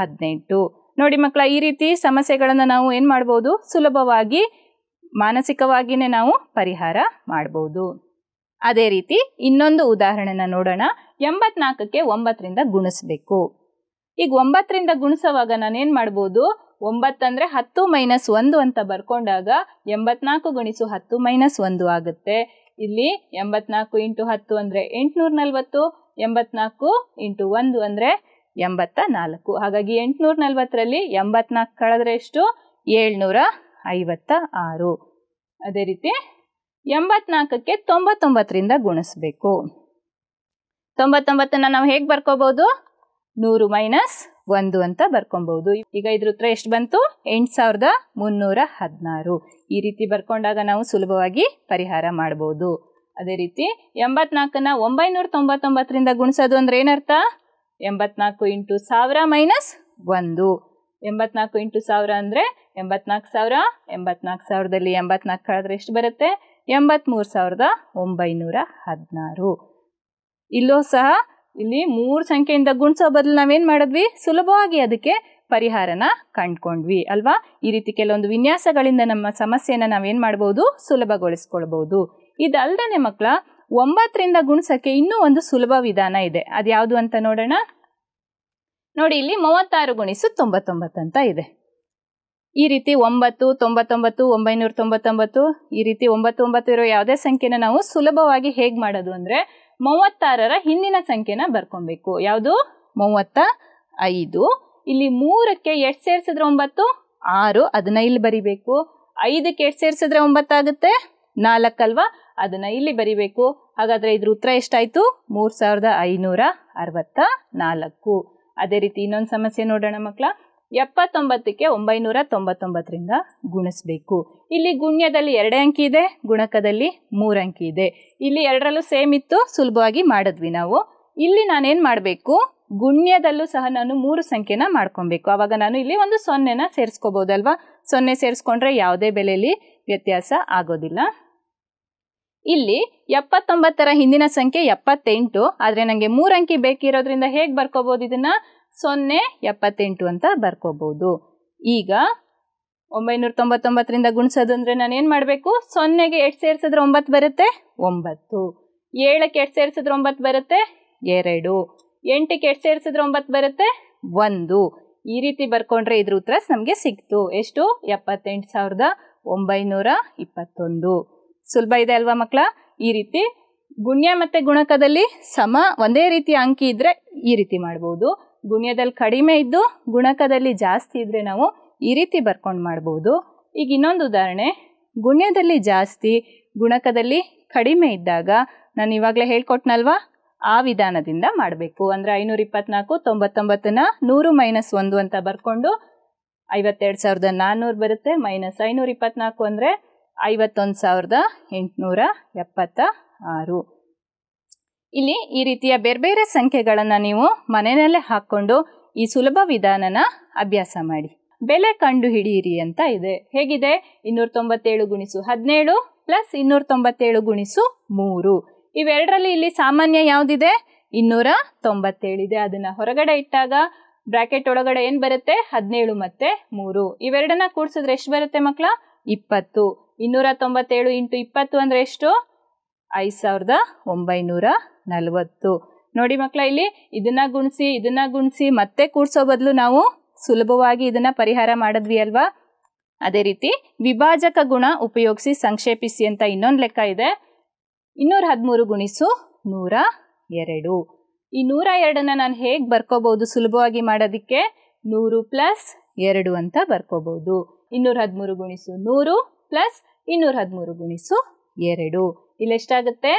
ಹದಿನೆಂಟು ನೋಡಿ ಮಕ್ಕಳ ಈ ರೀತಿ ಸಮಸ್ಯೆಗಳನ್ನು ನಾವು ಏನು ಮಾಡ್ಬೋದು ಸುಲಭವಾಗಿ ಮಾನಸಿಕವಾಗಿಯೇ ನಾವು ಪರಿಹಾರ ಮಾಡಬಹುದು ಅದೇ ರೀತಿ ಇನ್ನೊಂದು ಉದಾಹರಣೆನ ನೋಡೋಣ ಎಂಬತ್ನಾಲ್ಕಕ್ಕೆ ಒಂಬತ್ತರಿಂದ ಗುಣಿಸ್ಬೇಕು ಈಗ ಒಂಬತ್ತರಿಂದ ಗುಣಿಸೋವಾಗ ನಾನೇನು ಮಾಡ್ಬೋದು ಒಂಬತ್ತಂದರೆ ಹತ್ತು ಮೈನಸ್ ಒಂದು ಅಂತ ಬರ್ಕೊಂಡಾಗ ಎಂಬತ್ನಾಲ್ಕು ಗುಣಿಸು ಹತ್ತು ಮೈನಸ್ ಒಂದು ಆಗುತ್ತೆ ಇಲ್ಲಿ ಎಂಬತ್ನಾಲ್ಕು ಇಂಟು ಹತ್ತು ಅಂದರೆ ಎಂಟುನೂರ ನಲ್ವತ್ತು ಎಂಬತ್ನಾಲ್ಕು ಇಂಟು ಒಂದು ಅಂದರೆ ಎಂಬತ್ತ ನಾಲ್ಕು ಹಾಗಾಗಿ ಎಂಟುನೂರ ನಲ್ವತ್ತರಲ್ಲಿ ಎಂಬತ್ನಾಲ್ಕು ಕಳೆದ್ರೆ ಎಷ್ಟು ಏಳ್ನೂರ ಐವತ್ತ ಆರು ಅದೇ ರೀತಿ ಎಂಬತ್ನಾಲ್ಕಕ್ಕೆ ತೊಂಬತ್ತೊಂಬತ್ತರಿಂದ ಗುಣಿಸ್ಬೇಕು ತೊಂಬತ್ತೊಂಬತ್ತನ್ನು ನಾವು ಹೇಗೆ ಬರ್ಕೋಬಹುದು ನೂರು ಮೈನಸ್ ಒಂದು ಅಂತ ಬರ್ಕೊಬಹುದು ಈಗ ಇದ್ರ ಉತ್ತರ ಎಷ್ಟು ಬಂತು ಎಂಟು ಸಾವಿರದ ಮುನ್ನೂರ ಹದಿನಾರು ಈ ರೀತಿ ಬರ್ಕೊಂಡಾಗ ನಾವು ಸುಲಭವಾಗಿ ಪರಿಹಾರ ಮಾಡಬಹುದು ಅದೇ ರೀತಿ ಎಂಬತ್ನಾಲ್ಕನ್ನ ಒಂಬೈನೂರ ತೊಂಬತ್ತೊಂಬತ್ತರಿಂದ ಗುಣಿಸೋದು ಅಂದ್ರೆ ಏನರ್ಥ ಎಂಬತ್ನಾಲ್ಕು ಇಂಟು ಸಾವಿರ ಮೈನಸ್ ಒಂದು ಎಂಬತ್ನಾಲ್ಕು ಇಂಟು ಸಾವಿರ ಅಂದರೆ ಎಂಬತ್ನಾಲ್ಕು ಸಾವಿರ ಎಂಬತ್ನಾಲ್ಕು ಸಾವಿರದಲ್ಲಿ ಎಂಬತ್ನಾಲ್ಕು ಕಳೆದ್ರೆ ಎಷ್ಟು ಬರುತ್ತೆ ಎಂಬತ್ಮೂರು ಸಾವಿರದ ಒಂಬೈನೂರ ಹದಿನಾರು ಇಲ್ಲೋ ಸಹ ಇಲ್ಲಿ ಮೂರು ಸಂಖ್ಯೆಯಿಂದ ಗುಣಿಸೋ ಬದಲು ನಾವೇನು ಮಾಡಿದ್ವಿ ಸುಲಭವಾಗಿ ಅದಕ್ಕೆ ಪರಿಹಾರನ ಕಂಡ್ಕೊಂಡ್ವಿ ಅಲ್ವಾ ಈ ರೀತಿ ಕೆಲವೊಂದು ವಿನ್ಯಾಸಗಳಿಂದ ನಮ್ಮ ಸಮಸ್ಯೆನ ನಾವೇನು ಮಾಡ್ಬೋದು ಸುಲಭಗೊಳಿಸ್ಕೊಳ್ಬೋದು ಇದಲ್ದನೆ ಮಕ್ಕಳ ಒಂಬತ್ತರಿಂದ ಗುಣಿಸೋಕ್ಕೆ ಇನ್ನೂ ಒಂದು ಸುಲಭ ವಿಧಾನ ಇದೆ ಅದು ಯಾವುದು ಅಂತ ನೋಡೋಣ ನೋಡಿ ಇಲ್ಲಿ ಮೂವತ್ತಾರು ಗುಣಿಸು ತೊಂಬತ್ತೊಂಬತ್ತು ಅಂತ ಇದೆ ಈ ರೀತಿ ಒಂಬತ್ತು ತೊಂಬತ್ತೊಂಬತ್ತು ಒಂಬೈನೂರ ತೊಂಬತ್ತೊಂಬತ್ತು ಈ ರೀತಿ ಒಂಬತ್ತು ಒಂಬತ್ತು ಇರೋ ಯಾವುದೇ ಸಂಖ್ಯೆನ ನಾವು ಸುಲಭವಾಗಿ ಹೇಗೆ ಮಾಡೋದು ಅಂದರೆ ಮೂವತ್ತಾರರ ಹಿಂದಿನ ಸಂಖ್ಯೆನ ಬರ್ಕೊಬೇಕು ಯಾವುದು ಮೂವತ್ತ ಐದು ಇಲ್ಲಿ ಮೂರಕ್ಕೆ ಎಷ್ಟು ಸೇರಿಸಿದ್ರೆ ಒಂಬತ್ತು ಆರು ಅದನ್ನ ಇಲ್ಲಿ ಬರಿಬೇಕು ಐದಕ್ಕೆ ಎಷ್ಟು ಸೇರಿಸಿದ್ರೆ ಒಂಬತ್ತಾಗುತ್ತೆ ನಾಲ್ಕಲ್ವಾ ಅದನ್ನ ಇಲ್ಲಿ ಬರಿಬೇಕು ಹಾಗಾದ್ರೆ ಇದ್ರ ಉತ್ತರ ಎಷ್ಟಾಯ್ತು ಮೂರ್ ಸಾವಿರದ ಐನೂರ ಅರವತ್ತ ನಾಲ್ಕು ಅದೇ ರೀತಿ ಇನ್ನೊಂದು ಸಮಸ್ಯೆ ನೋಡೋಣ ಮಕ್ಳ ಎಪ್ಪತ್ತೊಂಬತ್ತಕ್ಕೆ ಒಂಬೈನೂರ ತೊಂಬತ್ತೊಂಬತ್ತರಿಂದ ಗುಣಿಸಬೇಕು ಇಲ್ಲಿ ಗುಣ್ಯದಲ್ಲಿ ಎರಡೇ ಅಂಕಿ ಇದೆ ಗುಣಕದಲ್ಲಿ ಮೂರು ಅಂಕಿ ಇದೆ ಇಲ್ಲಿ ಎರಡರಲ್ಲೂ ಸೇಮ್ ಇತ್ತು ಸುಲಭವಾಗಿ ಮಾಡಿದ್ವಿ ನಾವು ಇಲ್ಲಿ ನಾನೇನು ಮಾಡಬೇಕು ಗುಣ್ಯದಲ್ಲೂ ಸಹ ನಾನು ಮೂರು ಸಂಖ್ಯೆನ ಮಾಡ್ಕೊಬೇಕು ಆವಾಗ ನಾನು ಇಲ್ಲಿ ಒಂದು ಸೊನ್ನೆನ ಸೇರಿಸ್ಕೋಬೋದಲ್ವಾ ಸೊನ್ನೆ ಸೇರಿಸ್ಕೊಂಡ್ರೆ ಯಾವುದೇ ಬೆಲೆಯಲ್ಲಿ ವ್ಯತ್ಯಾಸ ಆಗೋದಿಲ್ಲ ಇಲ್ಲಿ ಎಪ್ಪತ್ತೊಂಬತ್ತರ ಹಿಂದಿನ ಸಂಖ್ಯೆ ಎಪ್ಪತ್ತೆಂಟು ಆದರೆ ನನಗೆ ಮೂರು ಅಂಕಿ ಬೇಕಿರೋದ್ರಿಂದ ಹೇಗೆ ಬರ್ಕೋಬೋದು ಇದನ್ನು ಸೊನ್ನೆ ಎಪ್ಪತ್ತೆಂಟು ಅಂತ ಬರ್ಕೋಬಹುದು ಈಗ ಒಂಬೈನೂರ ತೊಂಬತ್ತೊಂಬತ್ತರಿಂದ ಗುಣಿಸೋದು ಅಂದರೆ ನಾನು ಏನು ಮಾಡಬೇಕು ಸೊನ್ನೆಗೆ ಎಷ್ಟು ಸೇರಿಸಿದ್ರೆ ಒಂಬತ್ತು ಬರುತ್ತೆ ಒಂಬತ್ತು ಏಳಕ್ಕೆ ಎಷ್ಟು ಸೇರಿಸಿದ್ರೆ ಒಂಬತ್ತು ಬರುತ್ತೆ ಎರಡು ಎಂಟಕ್ಕೆ ಎಷ್ಟು ಸೇರಿಸಿದ್ರೆ ಒಂಬತ್ತು ಬರುತ್ತೆ ಒಂದು ಈ ರೀತಿ ಬರ್ಕೊಂಡ್ರೆ ಇದ್ರ ಉತ್ತರ ನಮಗೆ ಸಿಕ್ತು ಎಷ್ಟು ಎಪ್ಪತ್ತೆಂಟು ಸಾವಿರದ ಒಂಬೈನೂರ ಇಪ್ಪತ್ತೊಂದು ಸುಲಭ ಇದೆ ಅಲ್ವಾ ಮಕ್ಕಳ ಈ ರೀತಿ ಗುಣ್ಯ ಮತ್ತು ಗುಣಕದಲ್ಲಿ ಸಮ ಒಂದೇ ರೀತಿಯ ಅಂಕಿ ಇದ್ದರೆ ಈ ರೀತಿ ಮಾಡ್ಬೋದು ಗುಣ್ಯದಲ್ಲಿ ಕಡಿಮೆ ಇದ್ದು ಗುಣಕದಲ್ಲಿ ಜಾಸ್ತಿ ಇದ್ದರೆ ನಾವು ಈ ರೀತಿ ಬರ್ಕೊಂಡು ಮಾಡ್ಬೋದು ಈಗ ಇನ್ನೊಂದು ಉದಾಹರಣೆ ಗುಣ್ಯದಲ್ಲಿ ಜಾಸ್ತಿ ಗುಣಕದಲ್ಲಿ ಕಡಿಮೆ ಇದ್ದಾಗ ನಾನು ಇವಾಗಲೇ ಹೇಳ್ಕೊಟ್ನಲ್ವಾ ಆ ವಿಧಾನದಿಂದ ಮಾಡಬೇಕು ಅಂದರೆ ಐನೂರ ಇಪ್ಪತ್ನಾಲ್ಕು ತೊಂಬತ್ತೊಂಬತ್ತನ್ನ ನೂರು ಮೈನಸ್ ಒಂದು ಅಂತ ಬರ್ಕೊಂಡು ಐವತ್ತೆರಡು ಸಾವಿರದ ನಾನ್ನೂರು ಬರುತ್ತೆ ಮೈನಸ್ ಐನೂರ ಇಪ್ಪತ್ತ್ನಾಲ್ಕು ಅಂದರೆ ಐವತ್ತೊಂದು ಸಾವಿರದ ಎಂಟುನೂರ ಎಪ್ಪತ್ತ ಆರು ಇಲ್ಲಿ ಈ ರೀತಿಯ ಬೇರೆ ಬೇರೆ ಸಂಖ್ಯೆಗಳನ್ನು ನೀವು ಮನೆಯಲ್ಲೇ ಹಾಕ್ಕೊಂಡು ಈ ಸುಲಭ ವಿಧಾನನ ಅಭ್ಯಾಸ ಮಾಡಿ ಬೆಲೆ ಕಂಡು ಹಿಡಿಯಿರಿ ಅಂತ ಇದೆ ಹೇಗಿದೆ ಇನ್ನೂರ ತೊಂಬತ್ತೇಳು ಗುಣಿಸು ಹದಿನೇಳು ಪ್ಲಸ್ ಇನ್ನೂರ ತೊಂಬತ್ತೇಳು ಗುಣಿಸು ಮೂರು ಇವೆರಡರಲ್ಲಿ ಇಲ್ಲಿ ಸಾಮಾನ್ಯ ಯಾವುದಿದೆ ಇನ್ನೂರ ತೊಂಬತ್ತೇಳಿದೆ ಅದನ್ನು ಹೊರಗಡೆ ಇಟ್ಟಾಗ ಬ್ರಾಕೆಟ್ ಒಳಗಡೆ ಏನು ಬರುತ್ತೆ ಹದಿನೇಳು ಮತ್ತು ಮೂರು ಇವೆರಡನ್ನ ಕೂಡಿಸಿದ್ರೆ ಎಷ್ಟು ಬರುತ್ತೆ ಮಕ್ಕಳ ಇಪ್ಪತ್ತು ಇನ್ನೂರ ತೊಂಬತ್ತೇಳು ಇಂಟು ಇಪ್ಪತ್ತು ಅಂದರೆ ಎಷ್ಟು ಐದು ಸಾವಿರದ ಒಂಬೈನೂರ ನಲವತ್ತು ನೋಡಿ ಮಕ್ಕಳ ಇಲ್ಲಿ ಇದನ್ನ ಗುಣಿಸಿ ಇದನ್ನ ಗುಣಿಸಿ ಮತ್ತೆ ಕೂಡ್ಸೋ ಬದಲು ನಾವು ಸುಲಭವಾಗಿ ಇದನ್ನ ಪರಿಹಾರ ಮಾಡಿದ್ವಿ ಅಲ್ವಾ ಅದೇ ರೀತಿ ವಿಭಾಜಕ ಗುಣ ಉಪಯೋಗಿಸಿ ಸಂಕ್ಷೇಪಿಸಿ ಅಂತ ಇನ್ನೊಂದು ಲೆಕ್ಕ ಇದೆ ಇನ್ನೂರ ಹದಿಮೂರು ಗುಣಿಸು ನೂರ ಎರಡು ಈ ನೂರ ಎರಡನ್ನ ನಾನು ಹೇಗೆ ಬರ್ಕೋಬಹುದು ಸುಲಭವಾಗಿ ಮಾಡೋದಕ್ಕೆ ನೂರು ಪ್ಲಸ್ ಎರಡು ಅಂತ ಬರ್ಕೋಬಹುದು ಇನ್ನೂರ ಹದಿಮೂರು ಗುಣಿಸು ನೂರು ಪ್ಲಸ್ ಇನ್ನೂರ ಹದಿಮೂರು ಗುಣಿಸು ಎರಡು ಇಲ್ಲಿ ಎಷ್ಟಾಗುತ್ತೆ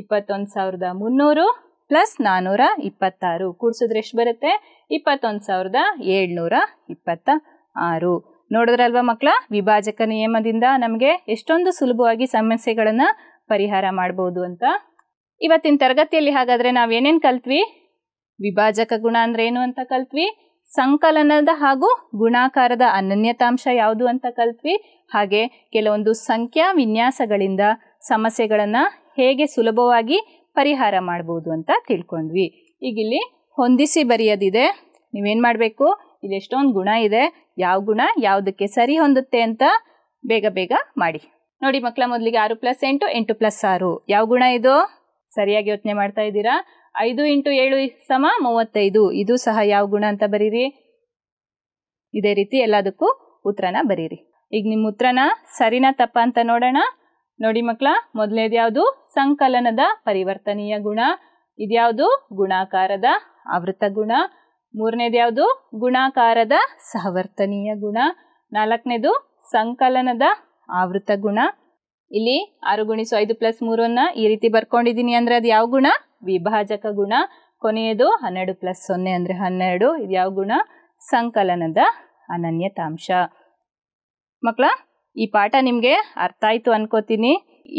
ಇಪ್ಪತ್ತೊಂದು ಸಾವಿರದ ಮುನ್ನೂರು ಪ್ಲಸ್ ನಾನ್ನೂರ ಇಪ್ಪತ್ತಾರು ಕೂಡಿಸಿದ್ರೆ ಎಷ್ಟು ಬರುತ್ತೆ ಇಪ್ಪತ್ತೊಂದು ಸಾವಿರದ ಏಳ್ನೂರ ಇಪ್ಪತ್ತ ಆರು ನೋಡಿದ್ರಲ್ವಾ ಮಕ್ಕಳ ವಿಭಾಜಕ ನಿಯಮದಿಂದ ನಮಗೆ ಎಷ್ಟೊಂದು ಸುಲಭವಾಗಿ ಸಮಸ್ಯೆಗಳನ್ನು ಪರಿಹಾರ ಮಾಡ್ಬೋದು ಅಂತ ಇವತ್ತಿನ ತರಗತಿಯಲ್ಲಿ ಹಾಗಾದರೆ ನಾವೇನೇನು ಕಲ್ತ್ವಿ ವಿಭಾಜಕ ಗುಣ ಅಂದ್ರೆ ಏನು ಅಂತ ಕಲ್ತ್ವಿ ಸಂಕಲನದ ಹಾಗೂ ಗುಣಾಕಾರದ ಅನನ್ಯತಾಂಶ ಯಾವುದು ಅಂತ ಕಲ್ತ್ವಿ ಹಾಗೆ ಕೆಲವೊಂದು ಸಂಖ್ಯಾ ವಿನ್ಯಾಸಗಳಿಂದ ಸಮಸ್ಯೆಗಳನ್ನು ಹೇಗೆ ಸುಲಭವಾಗಿ ಪರಿಹಾರ ಮಾಡ್ಬೋದು ಅಂತ ತಿಳ್ಕೊಂಡ್ವಿ ಈಗ ಇಲ್ಲಿ ಹೊಂದಿಸಿ ಬರೆಯೋದಿದೆ ನೀವೇನು ಮಾಡಬೇಕು ಇದೆಷ್ಟೊಂದು ಗುಣ ಇದೆ ಯಾವ ಗುಣ ಯಾವುದಕ್ಕೆ ಸರಿ ಹೊಂದುತ್ತೆ ಅಂತ ಬೇಗ ಬೇಗ ಮಾಡಿ ನೋಡಿ ಮಕ್ಕಳ ಮೊದಲಿಗೆ ಆರು ಪ್ಲಸ್ ಎಂಟು ಎಂಟು ಪ್ಲಸ್ ಆರು ಯಾವ ಗುಣ ಇದು ಸರಿಯಾಗಿ ಯೋಚನೆ ಮಾಡ್ತಾ ಇದ್ದೀರಾ ಐದು ಇಂಟು ಏಳು ಸಮ ಮೂವತ್ತೈದು ಇದು ಸಹ ಯಾವ ಗುಣ ಅಂತ ಬರೀರಿ ಇದೇ ರೀತಿ ಎಲ್ಲದಕ್ಕೂ ಉತ್ತರನ ಬರೀರಿ ಈಗ ನಿಮ್ಮ ಉತ್ತರನ ಸರಿನಾ ತಪ್ಪ ಅಂತ ನೋಡೋಣ ನೋಡಿ ಮಕ್ಕಳ ಮೊದಲೇದ್ಯಾವುದು ಸಂಕಲನದ ಪರಿವರ್ತನೀಯ ಗುಣ ಇದ್ಯಾವುದು ಗುಣಾಕಾರದ ಆವೃತ ಗುಣ ಮೂರನೇದ್ಯಾವುದು ಗುಣಾಕಾರದ ಸಹವರ್ತನೀಯ ಗುಣ ನಾಲ್ಕನೇದು ಸಂಕಲನದ ಆವೃತ ಗುಣ ಇಲ್ಲಿ ಆರು ಗುಣಿಸು ಐದು ಪ್ಲಸ್ ಮೂರನ್ನ ಈ ರೀತಿ ಬರ್ಕೊಂಡಿದ್ದೀನಿ ಅಂದ್ರೆ ಅದು ಯಾವ ಗುಣ ವಿಭಾಜಕ ಗುಣ ಕೊನೆಯದು ಹನ್ನೆರಡು ಪ್ಲಸ್ ಸೊನ್ನೆ ಅಂದ್ರೆ ಹನ್ನೆರಡು ಇದು ಯಾವ ಗುಣ ಸಂಕಲನದ ಅನನ್ಯತಾಂಶ ಮಕ್ಕಳ ಈ ಪಾಠ ನಿಮಗೆ ಅರ್ಥ ಆಯಿತು ಅನ್ಕೋತೀನಿ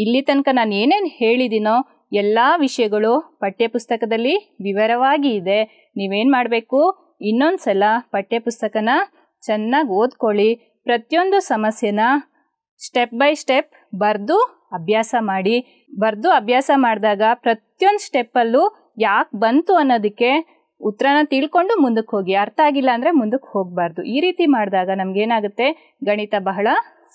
ಇಲ್ಲಿ ತನಕ ನಾನು ಏನೇನು ಹೇಳಿದ್ದೀನೋ ಎಲ್ಲ ವಿಷಯಗಳು ಪಠ್ಯಪುಸ್ತಕದಲ್ಲಿ ವಿವರವಾಗಿ ಇದೆ ನೀವೇನು ಮಾಡಬೇಕು ಇನ್ನೊಂದು ಸಲ ಪಠ್ಯಪುಸ್ತಕನ ಚೆನ್ನಾಗಿ ಓದ್ಕೊಳ್ಳಿ ಪ್ರತಿಯೊಂದು ಸಮಸ್ಯೆನ ಸ್ಟೆಪ್ ಬೈ ಸ್ಟೆಪ್ ಬರೆದು ಅಭ್ಯಾಸ ಮಾಡಿ ಬರೆದು ಅಭ್ಯಾಸ ಮಾಡಿದಾಗ ಪ್ರತಿಯೊಂದು ಸ್ಟೆಪ್ಪಲ್ಲೂ ಯಾಕೆ ಬಂತು ಅನ್ನೋದಕ್ಕೆ ಉತ್ತರನ ತಿಳ್ಕೊಂಡು ಮುಂದಕ್ಕೆ ಹೋಗಿ ಅರ್ಥ ಆಗಿಲ್ಲ ಅಂದರೆ ಮುಂದಕ್ಕೆ ಹೋಗಬಾರ್ದು ಈ ರೀತಿ ಮಾಡಿದಾಗ ನಮಗೇನಾಗುತ್ತೆ ಗಣಿತ ಬಹಳ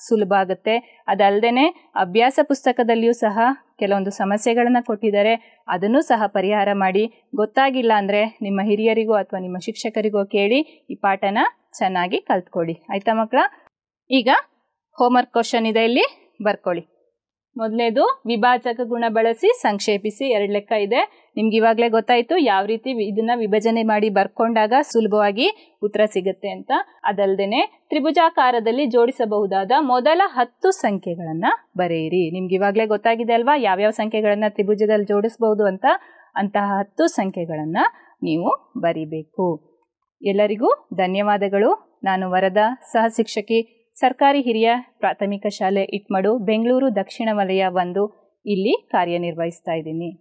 ಸುಲಭ ಆಗುತ್ತೆ ಅದಲ್ಲದೆ ಅಭ್ಯಾಸ ಪುಸ್ತಕದಲ್ಲಿಯೂ ಸಹ ಕೆಲವೊಂದು ಸಮಸ್ಯೆಗಳನ್ನು ಕೊಟ್ಟಿದ್ದಾರೆ ಅದನ್ನು ಸಹ ಪರಿಹಾರ ಮಾಡಿ ಗೊತ್ತಾಗಿಲ್ಲ ಅಂದರೆ ನಿಮ್ಮ ಹಿರಿಯರಿಗೋ ಅಥವಾ ನಿಮ್ಮ ಶಿಕ್ಷಕರಿಗೋ ಕೇಳಿ ಈ ಪಾಠನ ಚೆನ್ನಾಗಿ ಕಲ್ತ್ಕೊಳ್ಳಿ ಆಯಿತಾ ಮಕ್ಕಳ ಈಗ ಹೋಮ್ವರ್ಕ್ ಕ್ವಶನ್ ಇದೆ ಇಲ್ಲಿ ಬರ್ಕೊಳ್ಳಿ ಮೊದಲನೇದು ವಿಭಾಜಕ ಗುಣ ಬಳಸಿ ಸಂಕ್ಷೇಪಿಸಿ ಎರಡು ಲೆಕ್ಕ ಇದೆ ನಿಮ್ಗೆ ಇವಾಗಲೇ ಗೊತ್ತಾಯಿತು ಯಾವ ರೀತಿ ಇದನ್ನ ವಿಭಜನೆ ಮಾಡಿ ಬರ್ಕೊಂಡಾಗ ಸುಲಭವಾಗಿ ಉತ್ತರ ಸಿಗುತ್ತೆ ಅಂತ ಅದಲ್ಲದೆ ತ್ರಿಭುಜಾಕಾರದಲ್ಲಿ ಜೋಡಿಸಬಹುದಾದ ಮೊದಲ ಹತ್ತು ಸಂಖ್ಯೆಗಳನ್ನ ಬರೆಯಿರಿ ನಿಮ್ಗೆ ಇವಾಗಲೇ ಗೊತ್ತಾಗಿದೆ ಅಲ್ವಾ ಯಾವ್ಯಾವ ಸಂಖ್ಯೆಗಳನ್ನ ತ್ರಿಭುಜದಲ್ಲಿ ಜೋಡಿಸಬಹುದು ಅಂತ ಅಂತಹ ಹತ್ತು ಸಂಖ್ಯೆಗಳನ್ನ ನೀವು ಬರಿಬೇಕು ಎಲ್ಲರಿಗೂ ಧನ್ಯವಾದಗಳು ನಾನು ವರದ ಸಹ ಶಿಕ್ಷಕಿ ಸರ್ಕಾರಿ ಹಿರಿಯ ಪ್ರಾಥಮಿಕ ಶಾಲೆ ಇಟ್ಮಡು ಬೆಂಗಳೂರು ದಕ್ಷಿಣ ವಲಯ ಒಂದು ಇಲ್ಲಿ ಕಾರ್ಯನಿರ್ವಹಿಸ್ತಾ ಇದ್ದೀನಿ